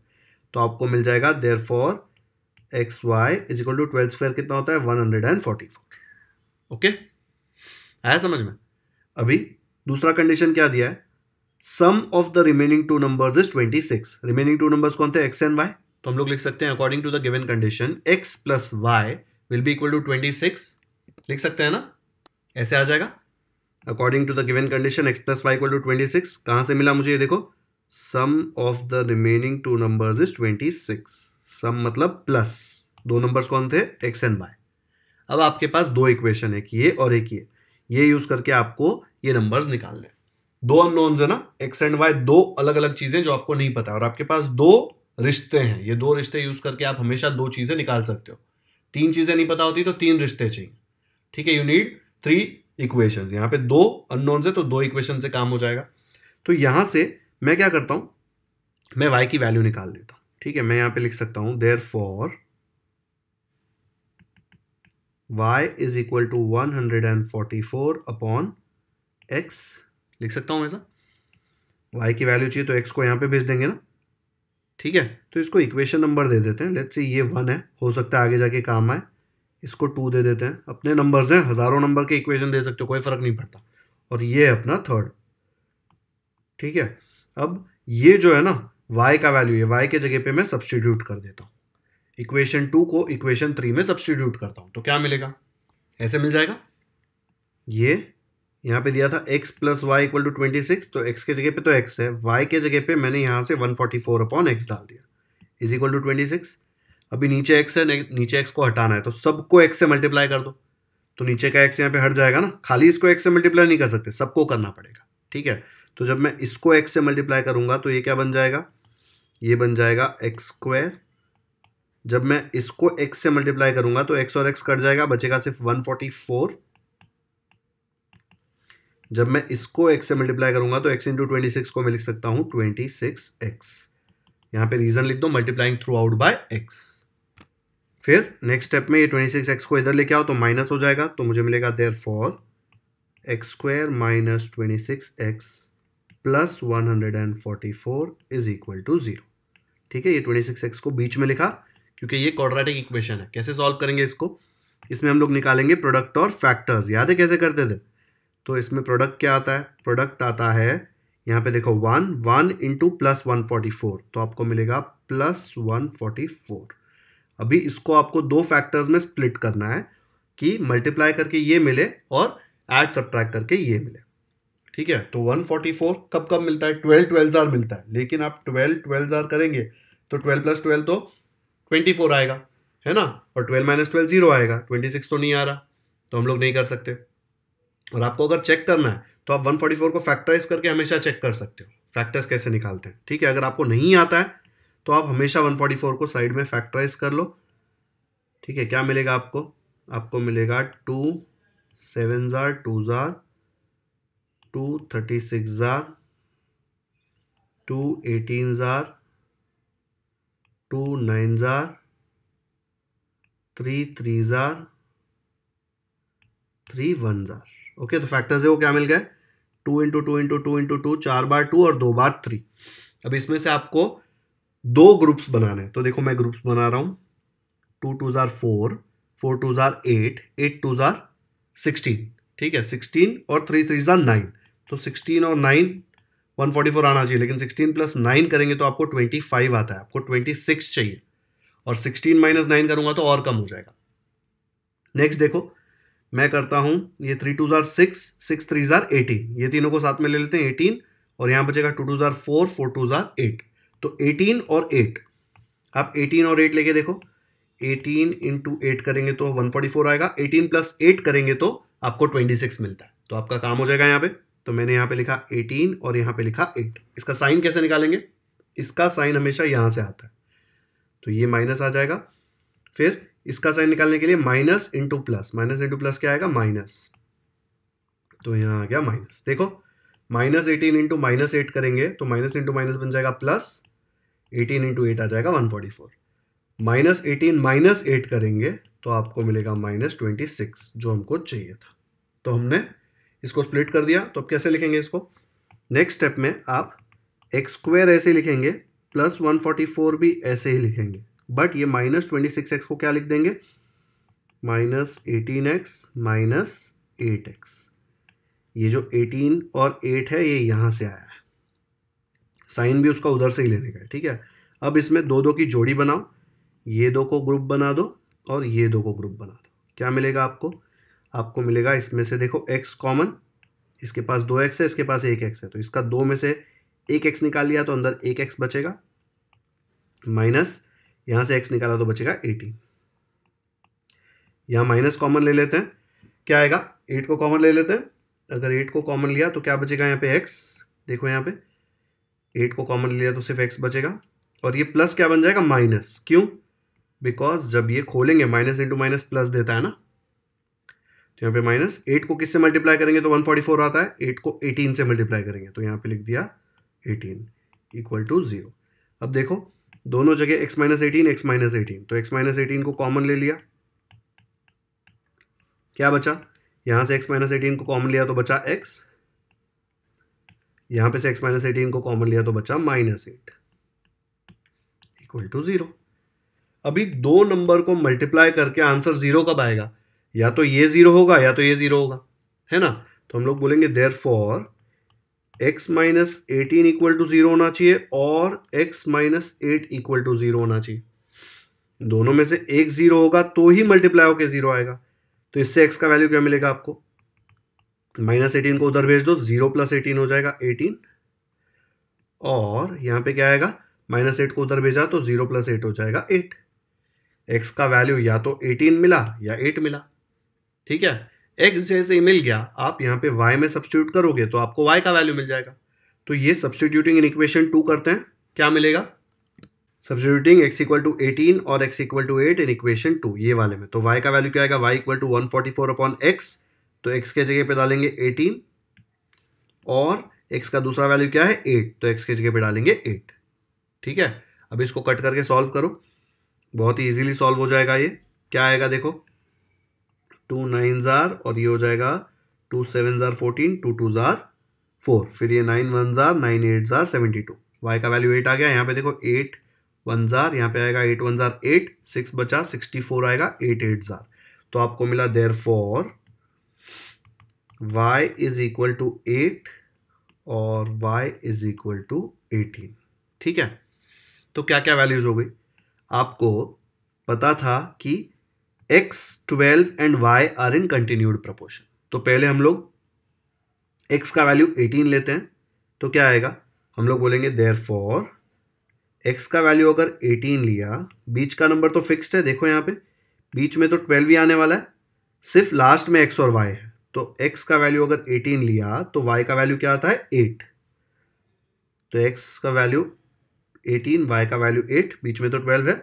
तो आपको मिल जाएगा therefore x y is equal to twelve square कितना होता है one hundred and forty four okay आया समझ में अभी दूसरा कंडीशन क्या दिया है sum of the remaining two numbers is six remaining two numbers कौन थे एक्स एंड वाई तो हम लोग लिख सकते हैं according to the given condition x plus y will be equal to twenty six लिख सकते हैं ना ऐसे आ जाएगा according to the given condition x plus y equal to twenty six कहाँ से मिला मुझे ये देखो sum of the remaining two number is twenty six sum मतलब प्लस दो नंबर्स कौन थे एक्स एंड वाई अब आपके पास दो इक्वेशन एक ये और एक ये ये यूज़ करके आपको ये नंबर्स निकालने हैं दो अननोन्स है ना एक्स एंड वाई दो अलग अलग चीजें जो आपको नहीं पता और आपके पास दो रिश्ते हैं ये दो रिश्ते यूज करके आप हमेशा दो चीजें निकाल सकते हो तीन चीजें नहीं पता होती तो तीन रिश्ते चाहिए ठीक है यू नीड थ्री इक्वेशन यहां पे दो अनोन है तो दो इक्वेशन से काम हो जाएगा तो यहां से मैं क्या करता हूं मैं वाई की वैल्यू निकाल देता हूं ठीक है मैं यहां पे लिख सकता हूं therefore y is equal to one hundred and forty four upon x लिख सकता हूँ ऐसा वाई की वैल्यू चाहिए तो एक्स को यहाँ पे भेज देंगे ना ठीक है तो इसको इक्वेशन नंबर दे देते हैं लेट्स ये वन है हो सकता है आगे जाके काम आए इसको टू दे देते हैं अपने नंबर्स हैं हज़ारों नंबर के इक्वेशन दे सकते हो कोई फ़र्क नहीं पड़ता और ये है अपना थर्ड ठीक है अब ये जो है ना वाई का वैल्यू है वाई के जगह पे मैं सब्सटीट्यूट कर देता हूँ इक्वेशन टू को इक्वेशन थ्री में सब्सटीट्यूट करता हूँ तो क्या मिलेगा ऐसे मिल जाएगा ये यहाँ पे दिया था x plus y equal to twenty six तो x के जगह पे तो x है y के जगह पे मैंने यहाँ से one forty four upon x डाल दिया is equal to twenty six अभी नीचे x है नीचे x को हटाना है तो सबको x से मल्टीप्लाई कर दो तो नीचे का x यहाँ पे हट जाएगा ना खाली इसको x से मल्टीप्लाई नहीं कर सकते सबको करना पड़ेगा ठीक है तो जब मैं इसको x से मल्टीप्लाई करूँगा तो ये क्या बन जाएगा ये बन जाएगा एक्स स्क्वायर जब मैं इसको x से मल्टीप्लाई करूँगा तो x और x कट जाएगा बचेगा सिर्फ वन फोर्टी फोर जब मैं इसको x से मल्टीप्लाई करूंगा तो x इंटू ट्वेंटी सिक्स को मैं लिख सकता हूं ट्वेंटी सिक्स एक्स यहाँ पे रीजन लिख दो multiplying through out by x फिर नेक्स्ट स्टेप में ये ट्वेंटी सिक्स एक्स को इधर लेके आओ तो माइनस हो जाएगा तो मुझे मिलेगा therefore x square minus twenty six x plus one hundred and forty four is equal to zero ठीक है ये ट्वेंटी सिक्स एक्स को बीच में लिखा क्योंकि ये क्वाड्रेटिक इक्वेशन है कैसे सॉल्व करेंगे इसको इसमें हम लोग निकालेंगे प्रोडक्ट और फैक्टर्स याद है कैसे करते थे तो इसमें प्रोडक्ट क्या आता है प्रोडक्ट आता है यहाँ पे देखो one one into plus one forty four तो आपको मिलेगा प्लस वन फोर्टी फोर अभी इसको आपको दो फैक्टर्स में स्प्लिट करना है कि मल्टीप्लाई करके ये मिले और एड सब्ट्रैक्ट करके ये मिले ठीक है तो 144 कब कब मिलता है ट्वेल्व ट्वेल्व हज़ार मिलता है लेकिन आप ट्वेल्व ट्वेल्व हज़ार करेंगे तो ट्वेल्व प्लस ट्वेल्व तो ट्वेंटी फोर आएगा है ना और ट्वेल्व माइनस ट्वेल्व जीरो आएगा ट्वेंटी सिक्स तो नहीं आ रहा तो हम लोग नहीं कर सकते और आपको अगर चेक करना है तो आप 144 को फैक्टराइज करके हमेशा चेक कर सकते हो फैक्टर्स कैसे निकालते हैं ठीक है अगर आपको नहीं आता है तो आप हमेशा 144 को साइड में फैक्टराइज कर लो ठीक है क्या मिलेगा आपको आपको मिलेगा टू सेवन ज़ार टू ज़ार टू थर्टी सिक्स ज़ार टू एटीन ज़ार टू नाइन ज़ार थ्री थ्री ज़ार थ्री वन ज़ार ओके तो फैक्टर्स है वो क्या मिल गए two into two into two into two चार बार टू और दो बार थ्री अब इसमें से आपको दो ग्रुप्स बनाने तो देखो मैं ग्रुप्स बना रहा हूँ टू टू ज़ार फोर फोर टू ज़ार एट एट टू ज़ार सिक्सटीन ठीक है सिक्सटीन और थ्री थ्री ज़ार नाइन तो सिक्सटीन और नाइन वन फोर्टी फोर आना चाहिए लेकिन सिक्सटीन प्लस नाइन करेंगे तो आपको ट्वेंटी फाइव आता है आपको ट्वेंटी सिक्स चाहिए और सिक्सटीन माइनस नाइन करूँगा तो और कम हो जाएगा नेक्स्ट देखो मैं करता हूँ ये थ्री टू ज़ार सिक्स सिक्स थ्री ज़ार एटीन ये तीनों को साथ में ले लेते हैं एटीन और यहाँ बचेगा टू टू ज़ार फोर फोर टू ज़ार एट तो एटीन और एट आप एटीन और एट लेके देखो एटीन इंटू एट करेंगे तो वन फोर्टी फोर आएगा एटीन प्लस एट करेंगे तो आपको ट्वेंटी सिक्स मिलता है तो आपका काम हो जाएगा यहाँ पे तो मैंने यहाँ पे लिखा एटीन और यहाँ पे लिखा एट इसका साइन कैसे निकालेंगे इसका साइन हमेशा यहाँ से आता है तो ये माइनस आ जाएगा फिर इसका साइन निकालने के लिए minus into plus minus into plus क्या आएगा माइनस तो यहां आ गया माइनस देखो minus eighteen into minus eight करेंगे तो माइनस इंटू माइनस बन जाएगा प्लस एटीन इंटू एट आ जाएगा one forty four minus eighteen minus eight करेंगे तो आपको मिलेगा माइनस ट्वेंटी सिक्स जो हमको चाहिए था तो हमने इसको स्प्लिट कर दिया तो अब कैसे लिखेंगे इसको नेक्स्ट स्टेप में आप एक्स स्क्वायर ऐसे लिखेंगे प्लस वन फोर्टी फोर भी ऐसे ही लिखेंगे बट ये माइनस ट्वेंटी सिक्स एक्स को क्या लिख देंगे minus eighteen x minus eight x ये जो एटीन और एट है ये यहाँ से आया है साइन भी उसका उधर से ही लेने का है ठीक है अब इसमें दो दो की जोड़ी बनाओ ये दो को ग्रुप बना दो और ये दो को ग्रुप बना दो क्या मिलेगा आपको आपको मिलेगा इसमें से देखो एक्स कॉमन इसके पास दो एक्स है इसके पास एक एक्स है तो इसका दो में से एक एक्स निकाल लिया तो अंदर एक एक्स बचेगा माइनस यहाँ से एक्स निकाला तो बचेगा एटीन यहाँ माइनस कॉमन ले लेते हैं क्या आएगा एट को कॉमन ले लेते हैं अगर एट को कॉमन लिया तो क्या बचेगा यहाँ पे एक्स देखो यहाँ पे एट को कॉमन लिया तो सिर्फ एक्स बचेगा और ये प्लस क्या बन जाएगा माइनस क्यों बिकॉज जब ये खोलेंगे माइनस इंटू माइनस प्लस देता है ना तो यहाँ पे माइनस एट को किससे मल्टीप्लाई करेंगे तो वन फोर्टी फोर आता है एट को एटीन से मल्टीप्लाई करेंगे तो यहाँ पे लिख दिया एटीन इक्वल टू ज़ीरो अब देखो दोनों जगह x minus eighteen x minus eighteen तो x माइनस एटीन को कॉमन ले लिया क्या बचा यहां से x माइनस एटीन को कॉमन लिया तो बचा x यहां पे से x माइनस एटीन को कॉमन लिया तो बचा minus eight equal to zero अभी दो नंबर को मल्टीप्लाई करके आंसर ज़ीरो कब आएगा या तो ये ज़ीरो होगा या तो ये ज़ीरो होगा है ना तो हम लोग बोलेंगे therefore x minus eighteen equal to zero होना चाहिए और x minus eight equal to zero होना चाहिए दोनों में से एक ज़ीरो होगा तो ही मल्टीप्लाई होकर ज़ीरो आएगा तो इससे एक्स का वैल्यू क्या मिलेगा आपको माइनस एटीन को उधर भेज दो ज़ीरो प्लस एटीन हो जाएगा एटीन और यहां पे क्या आएगा माइनस एट को उधर भेजा तो ज़ीरो प्लस एट हो जाएगा एट एक्स का वैल्यू या तो एटीन मिला या एट मिला ठीक है एक्स जैसे ही मिल गया आप यहाँ पे वाई में सब्सटीट्यूट करोगे तो आपको वाई का वैल्यू मिल जाएगा तो ये सब्सटीट्यूटिंग इन इक्वेशन टू करते हैं क्या मिलेगा substituting x equal to eighteen और x equal to eight in equation two ये वाले में तो वाई का वैल्यू क्या आएगा y equal to one forty four upon x तो एक्स के जगह पे डालेंगे एटीन और एक्स का दूसरा वैल्यू क्या है एट तो एक्स के जगह पे डालेंगे एट ठीक है अब इसको कट करके सॉल्व करो बहुत ही ईजिली सॉल्व हो जाएगा ये क्या आएगा देखो टू नाइन ज़ार और ये हो जाएगा टू सेवन ज़ार फोर्टीन टू टू ज़ार फोर फिर ये नाइन वन ज़ार नाइन एट ज़ार सेवेंटी टू वाई का वैल्यू एट आ गया यहाँ पे देखो एट वन ज़ार यहाँ पे आएगा एट वन ज़ार एट सिक्स बचा सिक्सटी फोर आएगा एट एट ज़ार तो आपको मिला therefore y is equal to eight और y is equal to eighteen ठीक है तो क्या क्या वैल्यूज़ हो गई आपको पता था कि x twelve and y are in continued proportion तो पहले हम लोग एक्स का वैल्यू एटीन लेते हैं तो क्या आएगा हम लोग बोलेंगे देर फॉर एक्स का वैल्यू अगर एटीन लिया बीच का नंबर तो फिक्स्ड है देखो यहाँ पे बीच में तो ट्वेल्व ही आने वाला है सिर्फ लास्ट में एक्स और वाई है तो एक्स का वैल्यू अगर एटीन लिया तो वाई का वैल्यू क्या आता है एट तो एक्स का वैल्यू एटीन वाई का वैल्यू एट बीच में तो ट्वेल्व है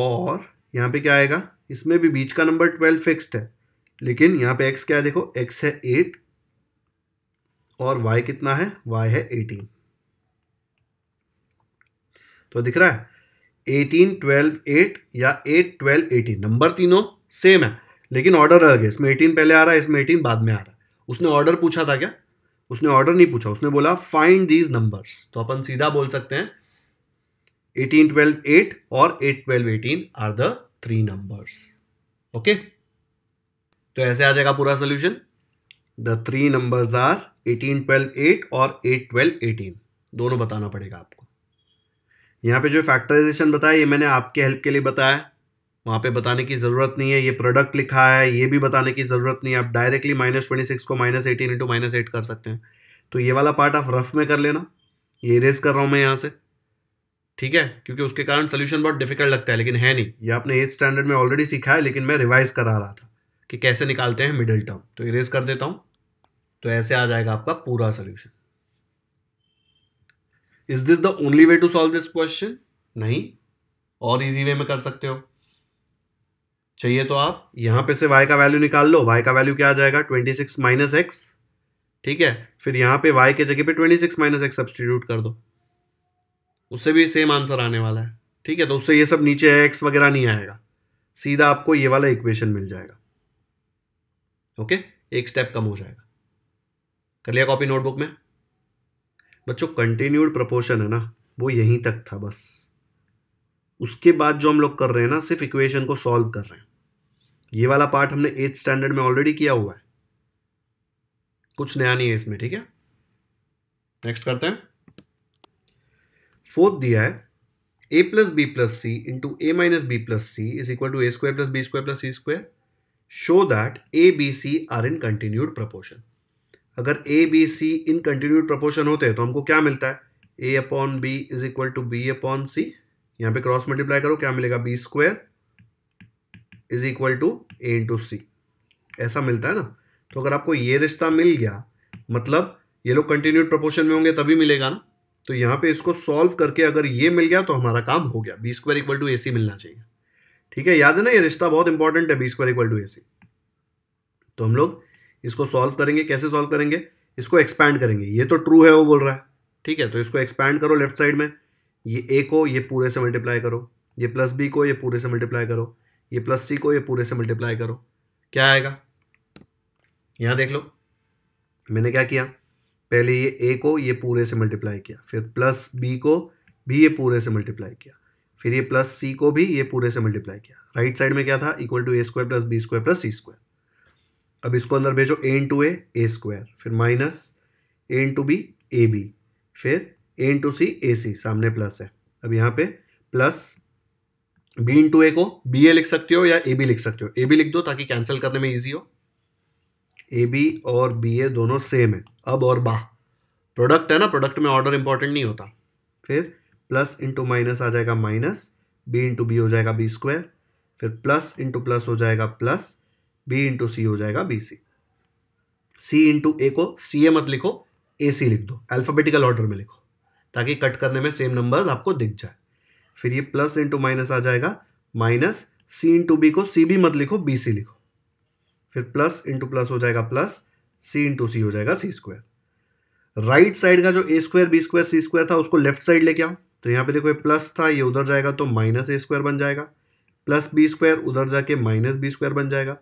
और यहाँ पे क्या आएगा इसमें भी बीच का नंबर ट्वेल्व फिक्स्ड है लेकिन यहाँ पे एक्स क्या है देखो एक्स है एट और वाई कितना है वाई है एटीन तो दिख रहा है एटीन ट्वेल्व एट या एट ट्वेल्व एटीन नंबर तीनों सेम है लेकिन ऑर्डर अलग है इसमें एटीन पहले आ रहा है इसमें एटीन बाद में आ रहा है उसने ऑर्डर पूछा था क्या उसने ऑर्डर नहीं पूछा उसने बोला फाइंड दीज नंबर्स तो अपन सीधा बोल सकते हैं 18, 12, 8 और 8, 12, 18 are the three numbers. Okay? तो ऐसे आ जाएगा पूरा solution the three numbers are 18, 12, 8 और 8, 12, 18 दोनों बताना पड़ेगा आपको यहाँ पे जो फैक्टराइजेशन बताया ये मैंने आपके हेल्प के लिए बताया वहाँ पे बताने की ज़रूरत नहीं है ये प्रोडक्ट लिखा है ये भी बताने की ज़रूरत नहीं है आप डायरेक्टली माइनस ट्वेंटी सिक्स को minus eighteen into minus eight कर सकते हैं तो ये वाला पार्ट आप रफ में कर लेना ये इरेज कर रहा हूँ मैं यहाँ से ठीक है क्योंकि उसके कारण सोल्यूशन बहुत डिफिकल्ट लगता है लेकिन है नहीं ये आपने एथ स्टैंडर्ड में ऑलरेडी सीखा है लेकिन मैं रिवाइज करा रहा था कि कैसे निकालते हैं मिडिल टर्म तो इरेज कर देता हूं तो ऐसे आ जाएगा आपका पूरा solution is this the only way to solve this question नहीं और इजी वे में कर सकते हो चाहिए तो आप यहां पे से y का वैल्यू निकाल लो y का वैल्यू क्या आ जाएगा 26 सिक्स माइनस एक्स ठीक है फिर यहां पे y के जगह पे 26 सिक्स माइनस एक्स सब्सटीट्यूट कर दो उससे भी सेम आंसर आने वाला है ठीक है तो उससे ये सब नीचे एक्स वगैरह नहीं आएगा सीधा आपको ये वाला इक्वेशन मिल जाएगा ओके एक स्टेप कम हो जाएगा कर लिया कॉपी नोटबुक में बच्चों कंटिन्यूड प्रपोर्शन है ना वो यहीं तक था बस उसके बाद जो हम लोग कर रहे हैं ना सिर्फ इक्वेशन को सॉल्व कर रहे हैं ये वाला पार्ट हमने एथ स्टैंडर्ड में ऑलरेडी किया हुआ है कुछ नया नहीं है इसमें ठीक है नेक्स्ट करते हैं फोर्थ दिया है a plus b plus c into a minus b plus c is equal to a square plus b square plus c square show that a B c are in continued proportion अगर a B c in continued proportion होते हैं तो हमको क्या मिलता है a upon b is equal to B upon c यहाँ पे क्रॉस मल्टीप्लाई करो क्या मिलेगा B square is equal to a into c ऐसा मिलता है ना तो अगर आपको ये रिश्ता मिल गया मतलब ये लोग कंटिन्यूड प्रपोर्शन में होंगे तभी मिलेगा ना तो यहाँ पे इसको सॉल्व करके अगर ये मिल गया तो हमारा काम हो गया b square equal to A c मिलना चाहिए ठीक है याद है ना ये रिश्ता बहुत इंपॉर्टेंट है b square equal to A c तो हम लोग इसको सॉल्व करेंगे कैसे सॉल्व करेंगे इसको एक्सपैंड करेंगे ये तो ट्रू है वो बोल रहा है ठीक है तो इसको एक्सपैंड करो लेफ्ट साइड में ये ए को ये पूरे से मल्टीप्लाई करो ये प्लस बी को ये पूरे से मल्टीप्लाई करो ये प्लस सी को ये पूरे से मल्टीप्लाई करो क्या आएगा यहाँ देख लो मैंने क्या किया पहले ये ए को ये पूरे से मल्टीप्लाई किया फिर प्लस बी को भी ये पूरे से मल्टीप्लाई किया फिर ये प्लस सी को भी ये पूरे से मल्टीप्लाई किया राइट right साइड में क्या था equal to a square plus b square plus c square अब इसको अंदर भेजो a to a a square फिर minus a in to b a b फिर ए टू सी ए सी सामने प्लस है अब यहाँ पे plus b in to a को बी ए लिख सकते हो या ए बी लिख सकते हो ए बी लिख दो ताकि कैंसिल करने में ईजी हो ए बी और बी ए दोनों सेम है अब और बा प्रोडक्ट है ना प्रोडक्ट में ऑर्डर इंपॉर्टेंट नहीं होता फिर प्लस इंटू माइनस आ जाएगा माइनस बी इंटू बी हो जाएगा बी स्क्वायर फिर प्लस इंटू प्लस हो जाएगा प्लस बी इंटू सी हो जाएगा बी सी सी इंटू ए को सी ए मत लिखो ए सी लिख दो अल्फ़ाबेटिकल ऑर्डर में लिखो ताकि कट करने में सेम नंबर्स आपको दिख जाए फिर ये प्लस इंटू माइनस आ जाएगा माइनस सी इंटू बी को सी बी मत लिखो बी सी लिखो फिर प्लस इंटू प्लस हो जाएगा प्लस सी इंटू सी हो जाएगा सी स्क्वायर राइट साइड का जो a square b square c square था उसको लेफ्ट साइड लेके आओ तो यहाँ पे देखो ये प्लस था ये उधर जाएगा तो माइनस ए स्क्वायर बन जाएगा प्लस बी स्क्वायर उधर जाके माइनस बी स्क्वायर बन जाएगा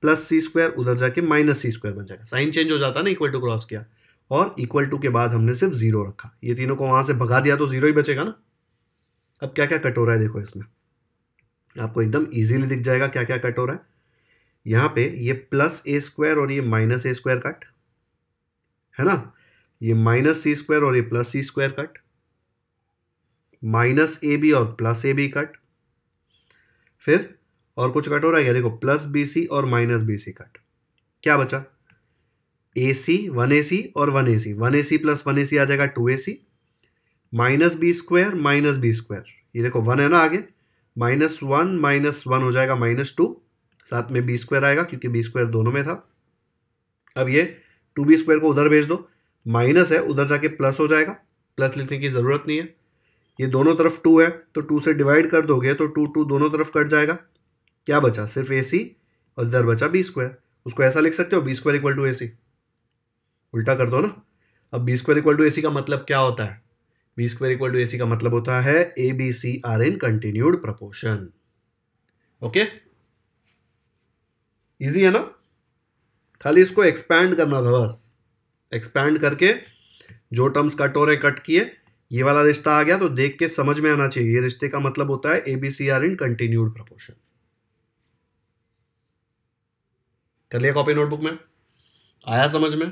प्लस सी स्क्वायर उधर जाके माइनस सी स्क्वायर बन जाएगा साइन चेंज हो जाता ना इक्वल टू क्रॉस किया और इक्वल टू के बाद हमने सिर्फ जीरो रखा ये तीनों को वहां से भगा दिया तो जीरो ही बचेगा ना अब क्या क्या कट हो रहा है देखो इसमें आपको एकदम ईजिली दिख जाएगा क्या क्या कट हो रहा है यहां पे ये प्लस ए स्क्वायर और ये माइनस ए स्क्वायर कट है ना ये माइनस सी स्क्वायर और ये plus c square cut minus a b और प्लस ए बी कट फिर और कुछ कट हो रहा है देखो प्लस बी सी और माइनस बी सी कट क्या बचा ए सी वन ए सी और one a c one a c plus one a c आ जाएगा टू ए c minus b square minus b square ये देखो वन है ना आगे माइनस वन माइनस वन हो जाएगा माइनस टू साथ में बी स्क्वायर आएगा क्योंकि बी स्क्वायर दोनों में था अब ये टू बी स्क्वायर को उधर भेज दो माइनस है उधर जाके प्लस हो जाएगा प्लस लिखने की ज़रूरत नहीं है ये दोनों तरफ टू है तो टू से डिवाइड कर दोगे तो टू टू दोनों तरफ कट जाएगा क्या बचा सिर्फ ए सी और इधर बचा बी स्क्वायर उसको ऐसा लिख सकते हो B square equal to A c उल्टा कर दो ना अब b square equal to A c का मतलब क्या होता है b square equal to A c का मतलब होता है a B c are in continued proportion okay easy है ना खाली इसको एक्सपैंड करना था बस एक्सपैंड करके जो टर्म्स कट हो रहे कट किए ये वाला रिश्ता आ गया तो देख के समझ में आना चाहिए ये रिश्ते का मतलब होता है एबीसीआर इन कंटिन्यूड प्रपोर्शन कर लिया कॉपी नोटबुक में आया समझ में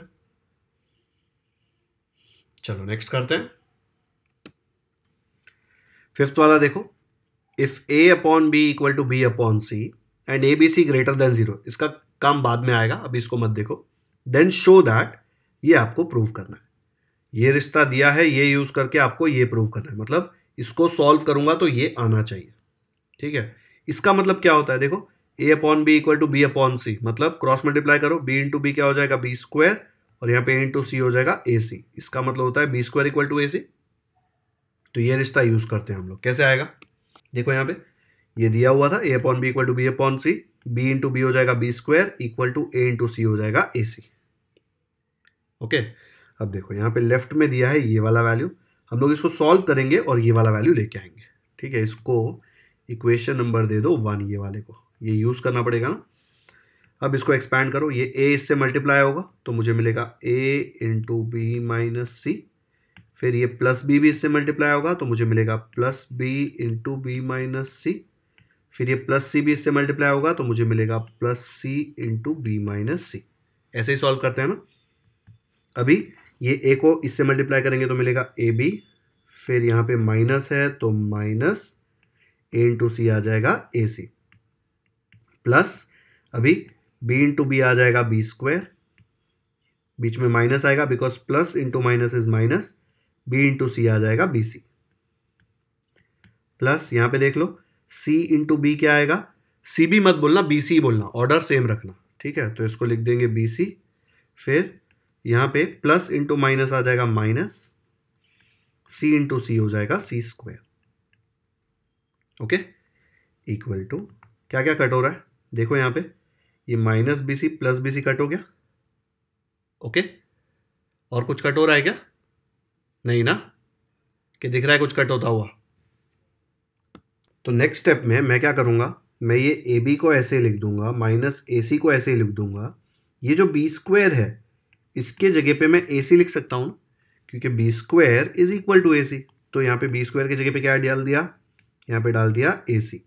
चलो नेक्स्ट करते हैं फिफ्थ वाला देखो if a upon B equal to B upon c and a B c greater than zero इसका काम बाद में आएगा अभी इसको मत देखो देन शो दैट ये आपको प्रूव करना है ये रिश्ता दिया है ये यूज़ करके आपको ये प्रूव करना है मतलब इसको सॉल्व करूंगा तो ये आना चाहिए ठीक है इसका मतलब क्या होता है देखो a upon B equal to B upon c मतलब क्रॉस मल्टीप्लाई करो बी इंटू बी क्या हो जाएगा बी स्क्वायर और यहाँ पे ए इंटू सी हो जाएगा ए सी इसका मतलब होता है b square equal to A c तो ये रिश्ता यूज़ करते हैं हम लोग कैसे आएगा देखो यहाँ पे ये दिया हुआ था a upon B equal to B upon C b into b हो जाएगा b square equal to a into c हो जाएगा ए सी ओके अब देखो यहाँ पे लेफ्ट में दिया है ये वाला वैल्यू हम लोग इसको सॉल्व करेंगे और ये वाला वैल्यू लेके आएंगे ठीक है इसको इक्वेशन नंबर दे दो वन ये वाले को ये यूज़ करना पड़ेगा ना अब इसको एक्सपैंड करो ये ए इससे मल्टीप्लाई होगा तो मुझे मिलेगा a into b minus c फिर ये प्लस बी भी इससे मल्टीप्लाई होगा तो मुझे मिलेगा plus b into b minus c फिर ये प्लस सी भी इससे मल्टीप्लाई होगा तो मुझे मिलेगा plus c into b minus c ऐसे ही सॉल्व करते हैं ना अभी ये ए को इससे मल्टीप्लाई करेंगे तो मिलेगा ए बी फिर यहाँ पे माइनस है तो माइनस ए इंटू सी आ जाएगा ए सी प्लस अभी बी इंटू बी आ जाएगा बी स्क्वायर बीच में माइनस आएगा because plus into minus is minus b into c आ जाएगा बी सी प्लस यहाँ पे देख लो सी इंटू बी क्या आएगा सी बी मत बोलना बी सी बोलना ऑर्डर सेम रखना ठीक है तो इसको लिख देंगे बी सी फिर यहाँ पे प्लस इंटू माइनस आ जाएगा माइनस सी इंटू सी हो जाएगा c square okay equal to क्या क्या कट हो रहा है देखो यहाँ पे ये minus b c plus b c cut हो गया ओके okay? और कुछ कट हो रहा है क्या नहीं ना कि दिख रहा है कुछ कट होता हुआ तो नेक्स्ट स्टेप में मैं क्या करूँगा मैं ये ए बी को ऐसे लिख दूँगा माइनस ए सी को ऐसे लिख दूँगा ये जो बी स्क्वायर है इसके जगह पे मैं ए सी लिख सकता हूँ क्योंकि b square is equal to A c तो यहाँ पे बी स्क्वायर की जगह पे क्या डाल दिया यहाँ पे डाल दिया ए सी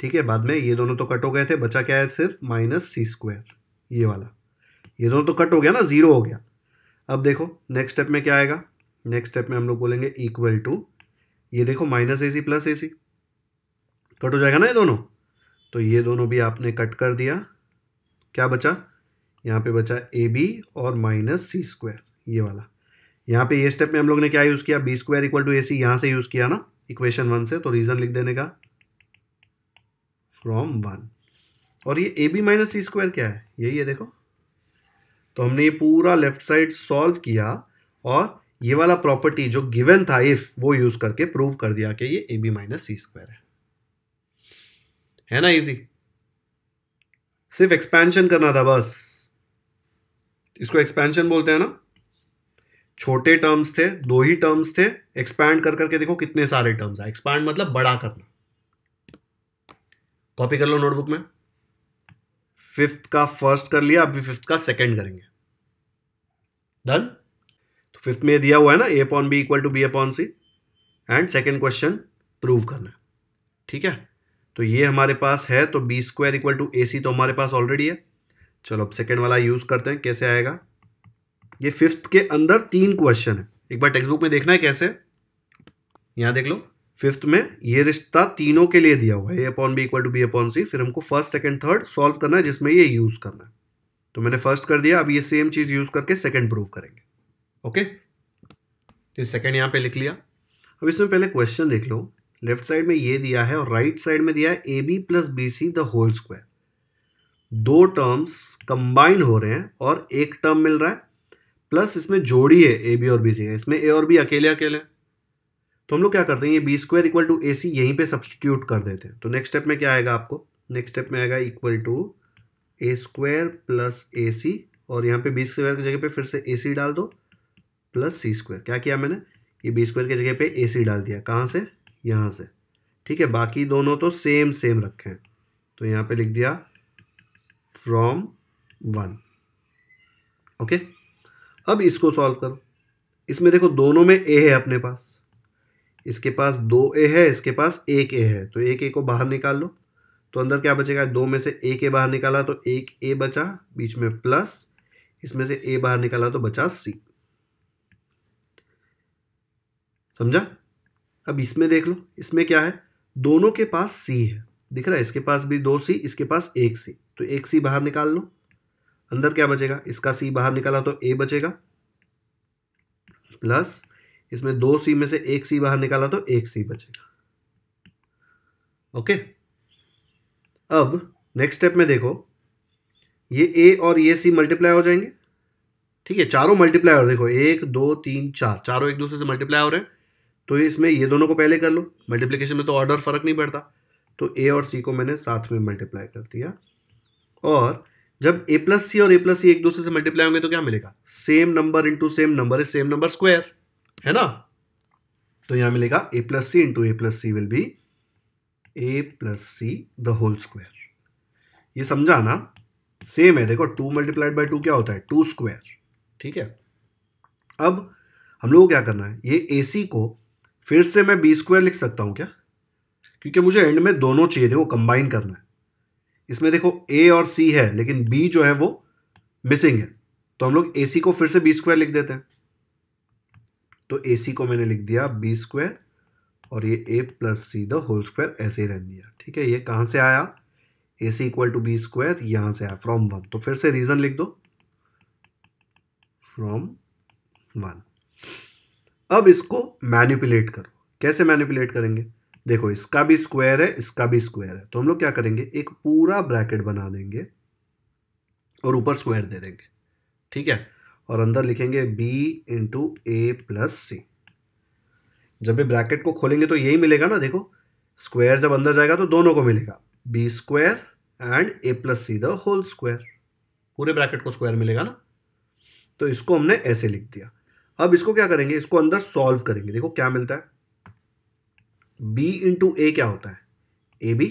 ठीक है बाद में ये दोनों तो कट हो गए थे बचा क्या है सिर्फ माइनस सी स्क्वायर ये वाला ये दोनों तो कट हो गया ना ज़ीरो हो गया अब देखो नेक्स्ट स्टेप में क्या आएगा नेक्स्ट स्टेप में हम लोग बोलेंगे इक्वल टू ये देखो minus a c plus a c cut हो जाएगा ना ये दोनों तो ये दोनों भी आपने कट कर दिया क्या बचा यहाँ पे बचा ए बी और माइनस सी स्क्वायर ये वाला यहाँ पे ये स्टेप में हम लोग ने क्या यूज़ किया b square equal to A c यहाँ से यूज़ किया ना इक्वेशन वन से तो रीज़न लिख देने का फ्रॉम वन और ये a b minus c square क्या है यही है देखो तो हमने ये पूरा लेफ्ट साइड सॉल्व किया और ये वाला प्रॉपर्टी जो गिवन था इफ़ वो यूज़ करके प्रूव कर दिया कि ये a b minus c square है है ना इजी सिर्फ एक्सपेंशन करना था बस इसको एक्सपेंशन बोलते हैं ना छोटे टर्म्स थे दो ही टर्म्स थे एक्सपैंड कर करके देखो कितने सारे टर्म्स आए एक्सपैंड मतलब बड़ा करना कॉपी कर लो नोटबुक में फिफ्थ का फर्स्ट कर लिया अभी फिफ्थ का सेकंड करेंगे डन तो फिफ्थ में दिया हुआ है ना a upon B equal to B upon c and second question prove करना ठीक है तो ये हमारे पास है तो B square equal to A c तो हमारे पास ऑलरेडी है चलो अब सेकेंड वाला यूज़ करते हैं कैसे आएगा ये फिफ्थ के अंदर तीन क्वेश्चन है एक बार टेक्स्ट बुक में देखना है कैसे यहाँ देख लो फिफ्थ में ये रिश्ता तीनों के लिए दिया हुआ है a upon B equal to B upon c फिर हमको फर्स्ट सेकंड थर्ड सॉल्व करना है जिसमें ये यूज़ करना है तो मैंने फर्स्ट कर दिया अब ये सेम चीज़ यूज़ करके सेकंड प्रूव करेंगे ओके तो सेकंड यहाँ पे लिख लिया अब इसमें पहले क्वेश्चन देख लो लेफ्ट साइड में ये दिया है और राइट right साइड में दिया है a b plus b c the whole square दो टर्म्स कंबाइन हो रहे हैं और एक टर्म मिल रहा है प्लस इसमें जोड़ी है ए बी और बी सी है इसमें ए और बी अकेले अकेले तो हम लोग क्या करते हैं ये b square equal to A c यहीं पर सब्सटीट्यूट कर देते हैं तो नेक्स्ट स्टेप में क्या आएगा आपको नेक्स्ट स्टेप में आएगा equal to a square plus a c और यहाँ पे बी स्क्वायर की जगह पे फिर से ए सी डाल दो प्लस सी स्क्वायर क्या किया मैंने ये बी स्क्वायर की जगह पे ए सी डाल दिया कहाँ से यहाँ से ठीक है बाकी दोनों तो सेम सेम रखें तो यहाँ पे लिख दिया फ्रॉम वन ओके अब इसको सॉल्व करो इसमें देखो दोनों में ए है अपने पास इसके पास दो ए है इसके पास एक ए है तो एक ए को बाहर निकाल लो तो अंदर क्या बचेगा दो में से एक ए बाहर निकाला तो एक ए बचा बीच में प्लस इसमें से ए बाहर निकाला तो बचा सी समझा अब इसमें देख लो इसमें क्या है दोनों के पास सी है दिख रहा है इसके पास भी दो सी इसके पास एक सी तो एक सी बाहर निकाल लो अंदर क्या बचेगा इसका सी बाहर निकाला तो ए बचेगा प्लस इसमें दो सी में से एक सी बाहर निकाला तो एक सी बचेगा ओके अब नेक्स्ट स्टेप में देखो ये ए और ये सी मल्टीप्लाई हो जाएंगे ठीक है चारों मल्टीप्लाई हो देखो एक दो तीन चार चारों एक दूसरे से मल्टीप्लाई हो रहे हैं तो इसमें ये दोनों को पहले कर लो मल्टीप्लीकेशन में तो ऑर्डर फ़र्क नहीं पड़ता तो ए और सी को मैंने साथ में मल्टीप्लाई कर दिया और जब ए प्लस सी और ए प्लस सी एक दूसरे से मल्टीप्लाई होंगे तो क्या मिलेगा same number into same number is same number square है ना तो यहां मिलेगा a plus c into a plus c will be a plus c the whole square ये समझा ना सेम है देखो टू मल्टीप्लाइड बाई टू क्या होता है टू स्क्वायर ठीक है अब हम लोग को क्या करना है ये ए सी को फिर से मैं बी स्क्वायर लिख सकता हूँ क्या क्योंकि मुझे एंड में दोनों चाहिए थे वो कंबाइन करना है इसमें देखो ए और सी है लेकिन बी जो है वो मिसिंग है तो हम लोग ए सी को फिर से बी स्क्वायर लिख देते हैं तो ए सी को मैंने लिख दिया बी स्क्वायर और ये a plus c the whole square ऐसे ही रह दिया ठीक है ये कहाँ से आया a C equal to B square यहाँ से आया फ्रॉम वन तो फिर से रीज़न लिख दो फ्रॉम वन अब इसको मैनिपुलेट करो कैसे मैनिपुलेट करेंगे देखो इसका भी स्क्वायर है इसका भी स्क्वायर है तो हम लोग क्या करेंगे एक पूरा ब्रैकेट बना देंगे और ऊपर स्क्वायर दे देंगे ठीक है और अंदर लिखेंगे b into a plus c जब भी ब्रैकेट को खोलेंगे तो यही मिलेगा ना देखो स्क्वायर जब अंदर जाएगा तो दोनों को मिलेगा B square and a plus c the whole square पूरे ब्रैकेट को स्क्वायर मिलेगा ना तो इसको हमने ऐसे लिख दिया अब इसको क्या करेंगे इसको अंदर सॉल्व करेंगे देखो क्या मिलता है बी इंटू ए क्या होता है a b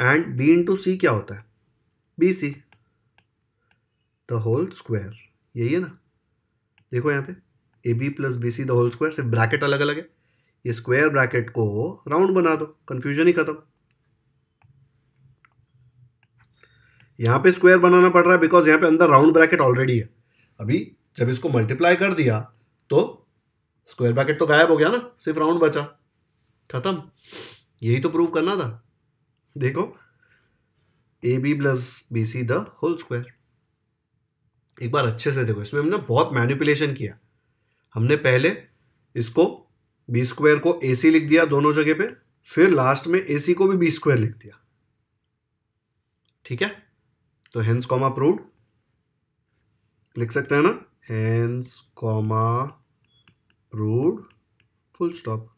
and b into c क्या होता है b c the whole square यही है ना देखो यहां पे a b plus b c the whole square सिर्फ ब्रैकेट अलग अलग है ये स्क्वायर ब्रैकेट को राउंड बना दो कंफ्यूजन ही खत्म यहां पे स्क्वायर बनाना पड़ रहा है बिकॉज यहां पे अंदर राउंड ब्रैकेट ऑलरेडी है अभी जब इसको मल्टीप्लाई कर दिया तो स्क्वायर ब्रैकेट तो गायब हो गया ना सिर्फ राउंड बचा खत्म यही तो प्रूव करना था देखो a b plus b c the whole square एक बार अच्छे से देखो इसमें हमने बहुत मैनिपुलेशन किया हमने पहले इसको बी स्क्वायर को ए सी लिख दिया दोनों जगह पे फिर लास्ट में ए सी को भी बी स्क्वायर लिख दिया ठीक है तो हेंस कॉमा प्रूव लिख सकते हैं ना hence comma prove full stop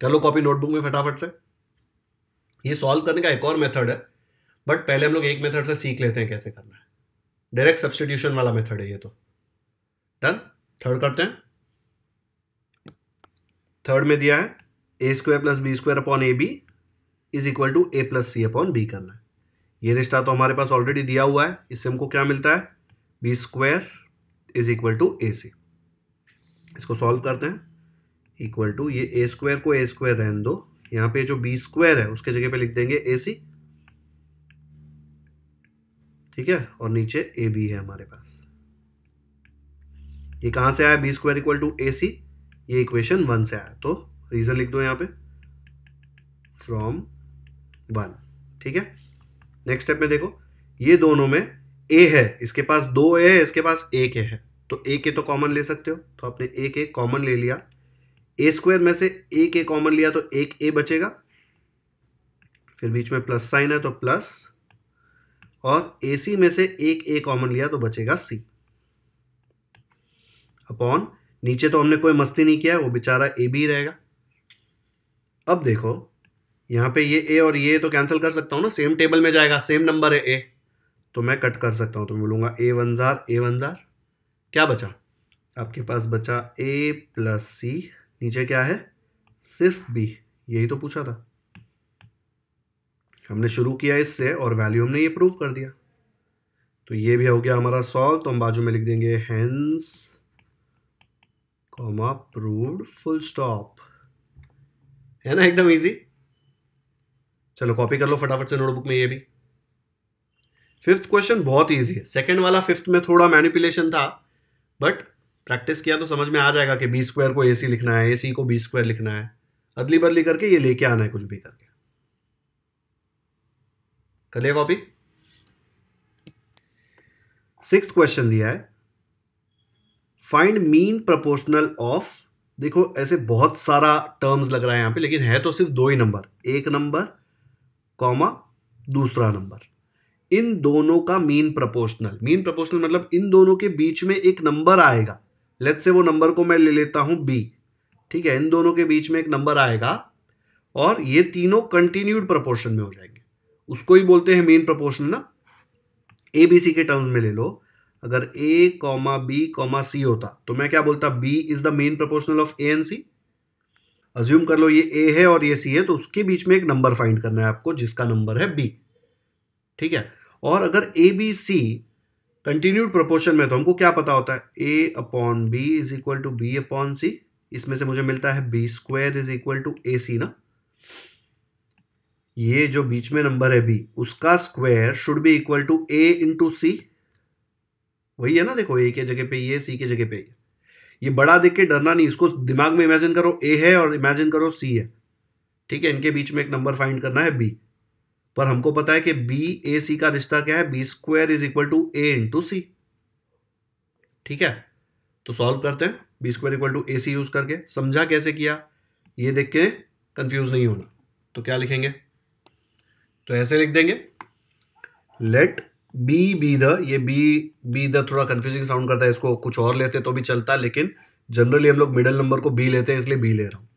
कर लो कॉपी नोटबुक में फटाफट से ये सॉल्व करने का एक और मेथड है बट पहले हम लोग एक मेथड से सीख लेते हैं कैसे करना है डायरेक्ट सब्सटीट्यूशन वाला मेथड है ये तो डन थर्ड करते हैं थर्ड में दिया है a square plus b square upon a b is equal to a plus c upon b करना है ये रिश्ता तो हमारे पास ऑलरेडी दिया हुआ है इससे हमको क्या मिलता है b square is equal to A c इसको सॉल्व करते हैं इक्वल टू ये ए स्क्वायर को ए स्क्वायर रहने दो यहाँ पे जो बी स्क्वायर है उसके जगह पे लिख देंगे ए सी ठीक है और नीचे ए बी है हमारे पास ये कहाँ से आया बी स्क्वायर इक्वल टू ए सी ये इक्वेशन वन से आया तो रीज़न लिख दो यहाँ पे फ्रॉम वन ठीक है नेक्स्ट स्टेप में देखो ये दोनों में ए है इसके पास दो ए है इसके पास ए ए है तो ए के तो कॉमन ले सकते हो तो आपने ए के कॉमन ले लिया ए स्क्वायर में से ए के कॉमन लिया तो एक ए बचेगा फिर बीच में प्लस साइन है तो प्लस और ए सी में से एक ए कॉमन लिया तो बचेगा सी अपॉन नीचे तो हमने कोई मस्ती नहीं किया वो बेचारा ए भी रहेगा अब देखो यहाँ पे ये ए और ये तो कैंसिल कर सकता हूँ ना सेम टेबल में जाएगा सेम नंबर है ए तो मैं कट कर सकता हूँ तो मैं बोलूँगा ए वन ज़ार ए वन ज़ार क्या बचा आपके पास बचा ए प्लस सी नीचे क्या है सिर्फ बी यही तो पूछा था हमने शुरू किया इससे और वैल्यू हमने ये प्रूव कर दिया तो ये भी हो गया हमारा सॉल्व तो हम बाजू में लिख देंगे hence comma prove full stop है ना एकदम ईजी चलो कॉपी कर लो फटाफट से नोटबुक में ये भी फिफ्थ क्वेश्चन बहुत ईजी है सेकेंड वाला फिफ्थ में थोड़ा मैनिपुलेशन था बट प्रैक्टिस किया तो समझ में आ जाएगा कि बी स्क्वायर को ए सी लिखना है ए सी को बी स्क्वायर लिखना है अदली बदली करके ये लेके आना है कुछ भी करके कर लिया कॉपी सिक्स क्वेश्चन दिया है फाइंड मीन प्रपोर्शनल ऑफ देखो ऐसे बहुत सारा टर्म्स लग रहा है यहां पे लेकिन है तो सिर्फ दो ही नंबर एक नंबर कॉमा दूसरा नंबर इन दोनों का मीन प्रपोर्शनल मीन प्रपोर्शनल मतलब इन दोनों के बीच में एक नंबर आएगा लेट से वो नंबर को मैं ले लेता हूं बी ठीक है इन दोनों के बीच में एक नंबर आएगा और ये तीनों कंटिन्यूड प्रपोर्शन में हो जाएंगे उसको ही बोलते हैं मेन प्रपोर्शन ना ए बी सी के टर्म्स में ले लो अगर a comma b comma c होता तो मैं क्या बोलता b is the mean proportional of a and c assume कर लो ये ए है और ये सी है तो उसके बीच में एक नंबर फाइंड करना है आपको जिसका नंबर है बी ठीक है और अगर a B C continued proportion में तो हमको क्या पता होता है a upon b is equal to B upon c इसमें से मुझे मिलता है b square is equal to A c ना ये जो बीच में नंबर है बी उसका square should be equal to a into c वही है ना देखो ए के जगह पे ये सी के जगह पे ये ये बड़ा देख के डरना नहीं इसको दिमाग में इमेजिन करो ए है और इमेजिन करो सी है ठीक है इनके बीच में एक नंबर फाइंड करना है बी पर हमको पता है कि बी ए सी का रिश्ता क्या है b square is equal to a into c ठीक है तो सॉल्व करते हैं b square equal to A c use करके समझा कैसे किया ये देख के कंफ्यूज नहीं होना तो क्या लिखेंगे तो ऐसे लिख देंगे लेट बी बी द ये बी बी द थोड़ा कंफ्यूजिंग साउंड करता है इसको कुछ और लेते तो भी चलता लेकिन जनरली हम लोग मिडल नंबर को बी लेते हैं इसलिए बी ले रहा हूँ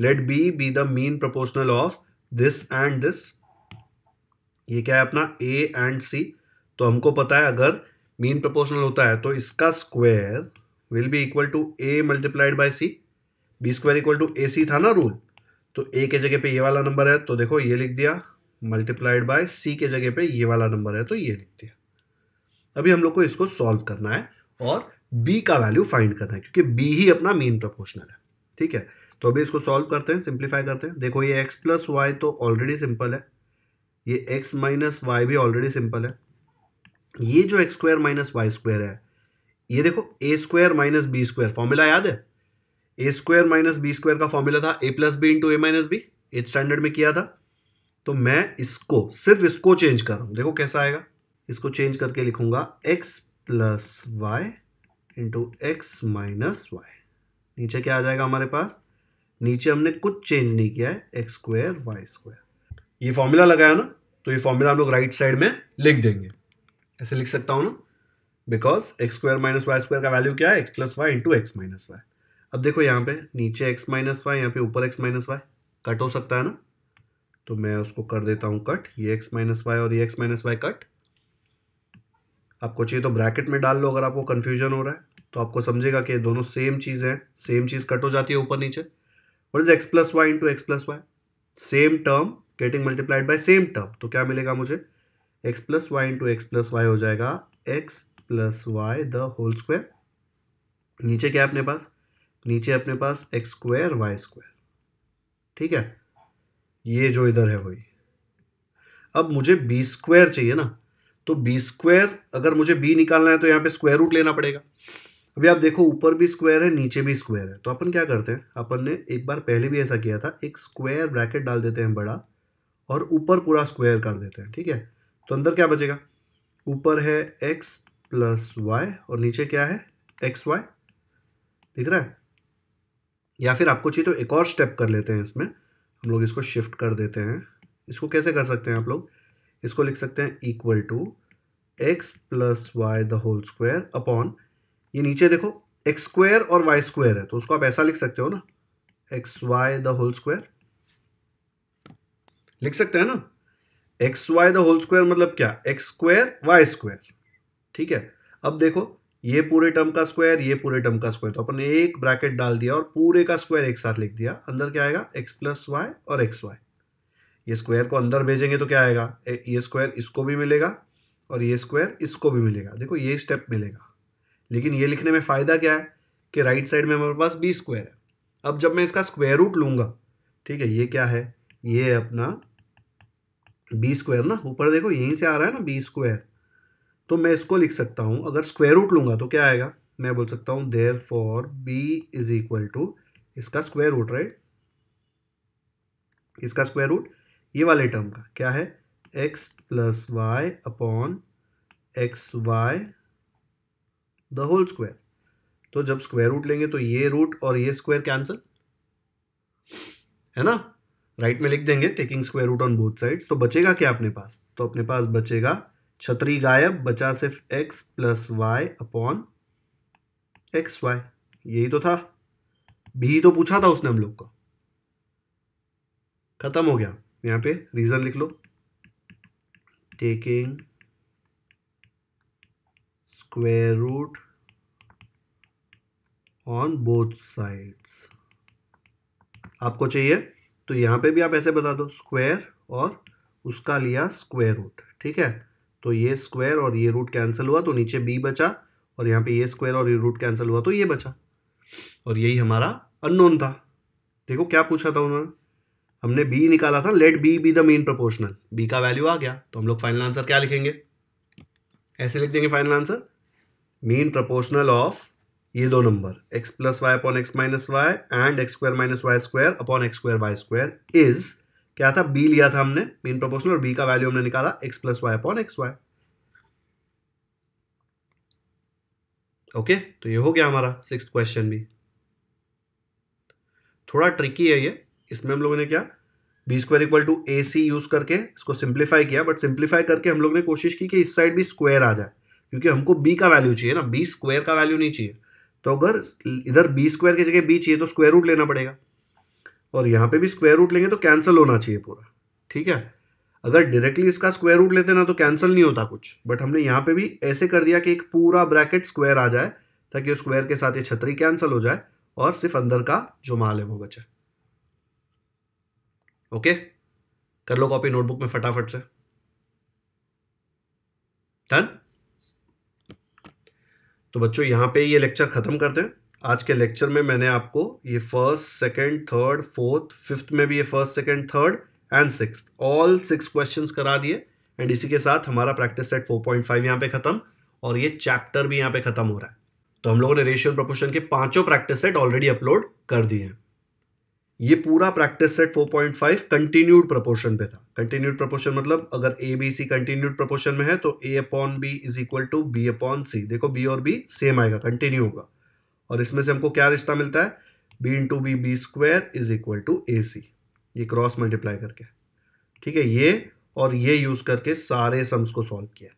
let b be the mean proportional of this and this ये क्या है अपना ए एंड सी तो हमको पता है अगर मीन प्रोपोर्शनल होता है तो इसका square will be equal to a multiplied by c b square equal to A c था ना रूल तो ए के जगह पे ये वाला नंबर है तो देखो ये लिख दिया मल्टीप्लाइड बाय सी के जगह पे ये वाला नंबर है तो ये लिखते हैं अभी हम लोग को इसको सॉल्व करना है और बी का वैल्यू फाइंड करना है क्योंकि बी ही अपना मेन प्रोपोर्शनल है ठीक है तो अभी इसको सॉल्व करते हैं सिंप्लीफाई करते हैं देखो ये एक्स प्लस वाई तो ऑलरेडी सिंपल है ये एक्स माइनस वाई भी ऑलरेडी सिंपल है ये जो x square minus y square है ये देखो a square minus b square formula याद है a square minus b square का फॉर्मूला था a plus b into a minus b eight standard में किया था तो मैं इसको सिर्फ इसको चेंज कर रहा हूँ देखो कैसा आएगा इसको चेंज करके लिखूंगा x plus y into x minus y नीचे क्या आ जाएगा हमारे पास नीचे हमने कुछ चेंज नहीं किया है एक्स स्क्वायर वाई स्क्वायर ये फॉर्मूला लगाया ना तो ये फॉर्मूला हम लोग राइट साइड में लिख देंगे ऐसे लिख सकता हूँ ना because x square minus y square का वैल्यू क्या है x plus y into x minus y अब देखो यहाँ पे नीचे एक्स माइनस वाई यहाँ पे ऊपर एक्स माइनस वाई कट हो सकता है ना तो मैं उसको कर देता हूँ कट ये एक्स माइनस वाई और ये एक्स माइनस वाई कट आपको चाहिए तो ब्रैकेट में डाल लो अगर आपको कन्फ्यूजन हो रहा है तो आपको समझेगा कि दोनों सेम चीज़ है सेम चीज़ कट हो जाती है ऊपर नीचे what is x plus y into x plus y same term getting multiplied by same term तो क्या मिलेगा मुझे x plus y into x plus y हो जाएगा x plus y the whole square नीचे क्या है अपने पास नीचे अपने पास एक्स स्क्वायर वाई स्क्वायर ठीक है ये जो इधर है वही अब मुझे बी स्क्वायर चाहिए ना तो बी स्क्वायर अगर मुझे बी निकालना है तो यहाँ पे स्क्वायर रूट लेना पड़ेगा अभी आप देखो ऊपर भी स्क्वायर है नीचे भी स्क्वायर है तो अपन क्या करते हैं अपन ने एक बार पहले भी ऐसा किया था एक स्क्वायर ब्रैकेट डाल देते हैं बड़ा और ऊपर पूरा स्क्वायर कर देते हैं ठीक है तो अंदर क्या बचेगा ऊपर है एक्स प्लस वाई और नीचे क्या है एक्स वाई दिख रहा है या फिर आपको चाहिए तो एक और स्टेप कर लेते हैं इसमें हम लोग इसको शिफ्ट कर देते हैं इसको कैसे कर सकते हैं आप लोग इसको लिख सकते हैं equal to x plus y the whole square upon ये नीचे देखो एक्स स्क्वायर और वाई स्क्वायर है तो उसको आप ऐसा लिख सकते हो ना x y the whole square लिख सकते हैं ना x y the whole square मतलब क्या एक्स स्क्वायर वाई स्क्वायर ठीक है अब देखो ये पूरे टर्म का स्क्वायर ये पूरे टर्म का स्क्वायर तो अपन एक ब्रैकेट डाल दिया और पूरे का स्क्वायर एक साथ लिख दिया अंदर क्या आएगा एक्स प्लस वाई और एक्स वाई ये स्क्वायर को अंदर भेजेंगे तो क्या आएगा ये स्क्वायर इसको भी मिलेगा और ये स्क्वायर इसको भी मिलेगा देखो ये स्टेप मिलेगा लेकिन ये लिखने में फ़ायदा क्या है कि राइट साइड में हमारे पास बी स्क्वायर है अब जब मैं इसका स्क्वायर रूट लूँगा ठीक है ये क्या है ये अपना बी स्क्वायर ना ऊपर देखो यहीं से आ रहा है ना बी स्क्वायर तो मैं इसको लिख सकता हूँ अगर स्क्वायर रूट लूँगा तो क्या आएगा मैं बोल सकता हूँ therefore b is equal to इसका स्क्वायर रूट राइट इसका स्क्वायर रूट ये वाले टर्म का क्या है x plus y upon x y the whole square तो जब स्क्वायर रूट लेंगे तो ये रूट और ये स्क्वायर कैंसिल है ना राइट right में लिख देंगे taking square root on both sides तो बचेगा क्या अपने पास तो अपने पास बचेगा छतरी गायब बचा सिर्फ x plus y upon x y यही तो था भी तो पूछा था उसने हम लोग को खत्म हो गया यहां पे रीजन लिख लो taking square root on both sides आपको चाहिए तो यहां पे भी आप ऐसे बता दो स्क्वेयर और उसका लिया स्क्वायर रूट ठीक है तो ये स्क्वायर और ये रूट कैंसिल हुआ तो नीचे बी बचा और यहाँ पे ये स्क्वायर और ये रूट कैंसिल हुआ तो ये बचा और यही हमारा अननोन था देखो क्या पूछा था उन्होंने हमने बी निकाला था let b be the mean proportional b का वैल्यू आ गया तो हम लोग फाइनल आंसर क्या लिखेंगे ऐसे लिख देंगे final answer mean proportional of ये दो number x plus y upon x minus y and x square minus y square upon x square y square is क्या था बी लिया था हमने मेन प्रोपोर्शनल और बी का वैल्यू हमने निकाला x plus y upon x y okay तो ये हो गया हमारा सिक्स क्वेश्चन भी थोड़ा ट्रिकी है ये इसमें हम लोगों ने क्या b square equal to A c use करके इसको सिंप्लीफाई किया बट सिंप्लीफाई करके हम लोग ने कोशिश की कि इस साइड भी स्क्वायर आ जाए क्योंकि हमको बी का वैल्यू चाहिए ना बी स्क्वायर का वैल्यू नहीं चाहिए तो अगर इधर बी स्क्वायर की जगह बी चाहिए तो स्क्वायर रूट लेना पड़ेगा और यहां पे भी स्क्वायर रूट लेंगे तो कैंसिल होना चाहिए पूरा ठीक है अगर डायरेक्टली इसका स्क्वायर रूट लेते ना तो कैंसिल नहीं होता कुछ बट हमने यहां पे भी ऐसे कर दिया कि एक पूरा ब्रैकेट स्क्वायर आ जाए ताकि उस स्क्वायर के साथ ये छतरी कैंसिल हो जाए और सिर्फ अंदर का जो माल है वो बचे ओके कर लो कॉपी नोटबुक में फटाफट से डन तो बच्चों यहां पे ये लेक्चर ख़त्म करते हैं आज के लेक्चर में मैंने आपको ये first second third fourth fifth में भी ये first second third and six all six question करा दिए एंड इसी के साथ हमारा प्रैक्टिस सेट 4.5 पॉइंट फाइव यहाँ पे खत्म और ये चैप्टर भी यहाँ पे खत्म हो रहा है तो हम लोगों ने रेशियो प्रपोर्शन के पांचों प्रैक्टिस सेट ऑलरेडी अपलोड कर दिए हैं ये पूरा प्रैक्टिस सेट 4.5 कंटिन्यूड प्रपोर्शन पे था कंटिन्यूड प्रपोर्शन मतलब अगर a B C continued proportion में है तो a upon b is equal to B upon c देखो बी और बी सेम आएगा कंटिन्यू होगा और इसमें से हमको क्या रिश्ता मिलता है b into b b square is equal to ए सी ये क्रॉस मल्टीप्लाई करके ठीक है ये और ये यूज करके सारे सम्स को सॉल्व किया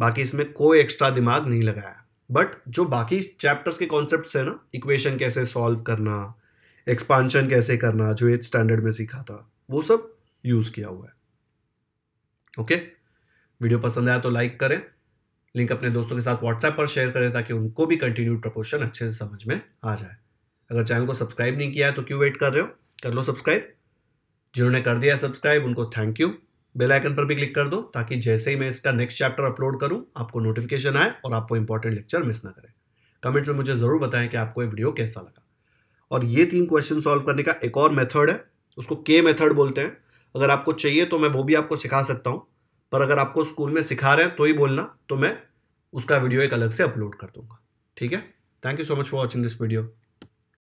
बाकी इसमें कोई एक्स्ट्रा दिमाग नहीं लगाया बट जो बाकी चैप्टर्स के कॉन्सेप्ट है ना इक्वेशन कैसे सॉल्व करना एक्सपांशन कैसे करना जो एथ स्टैंडर्ड में सीखा था वो सब यूज़ किया हुआ है ओके वीडियो पसंद आया तो लाइक करें लिंक अपने दोस्तों के साथ व्हाट्सएप पर शेयर करें ताकि उनको भी कंटिन्यूड प्रपोर्शन अच्छे से समझ में आ जाए अगर चैनल को सब्सक्राइब नहीं किया है तो क्यों वेट कर रहे हो कर लो सब्सक्राइब जिन्होंने कर दिया सब्सक्राइब उनको थैंक यू बेल आइकन पर भी क्लिक कर दो ताकि जैसे ही मैं इसका नेक्स्ट चैप्टर अपलोड करूं आपको नोटिफिकेशन आए और आपको इंपॉर्टेंट लेक्चर मिस ना करें कमेंट्स में मुझे ज़रूर बताएं कि आपको ये वीडियो कैसा लगा और ये तीन क्वेश्चन सॉल्व करने का एक और मेथड है उसको के मेथड बोलते हैं अगर आपको चाहिए तो मैं वो भी आपको सिखा सकता हूँ पर अगर आपको स्कूल में सिखा रहे हैं तो ही बोलना तो मैं उसका वीडियो एक अलग से अपलोड कर दूंगा ठीक है thank you so much for watching this video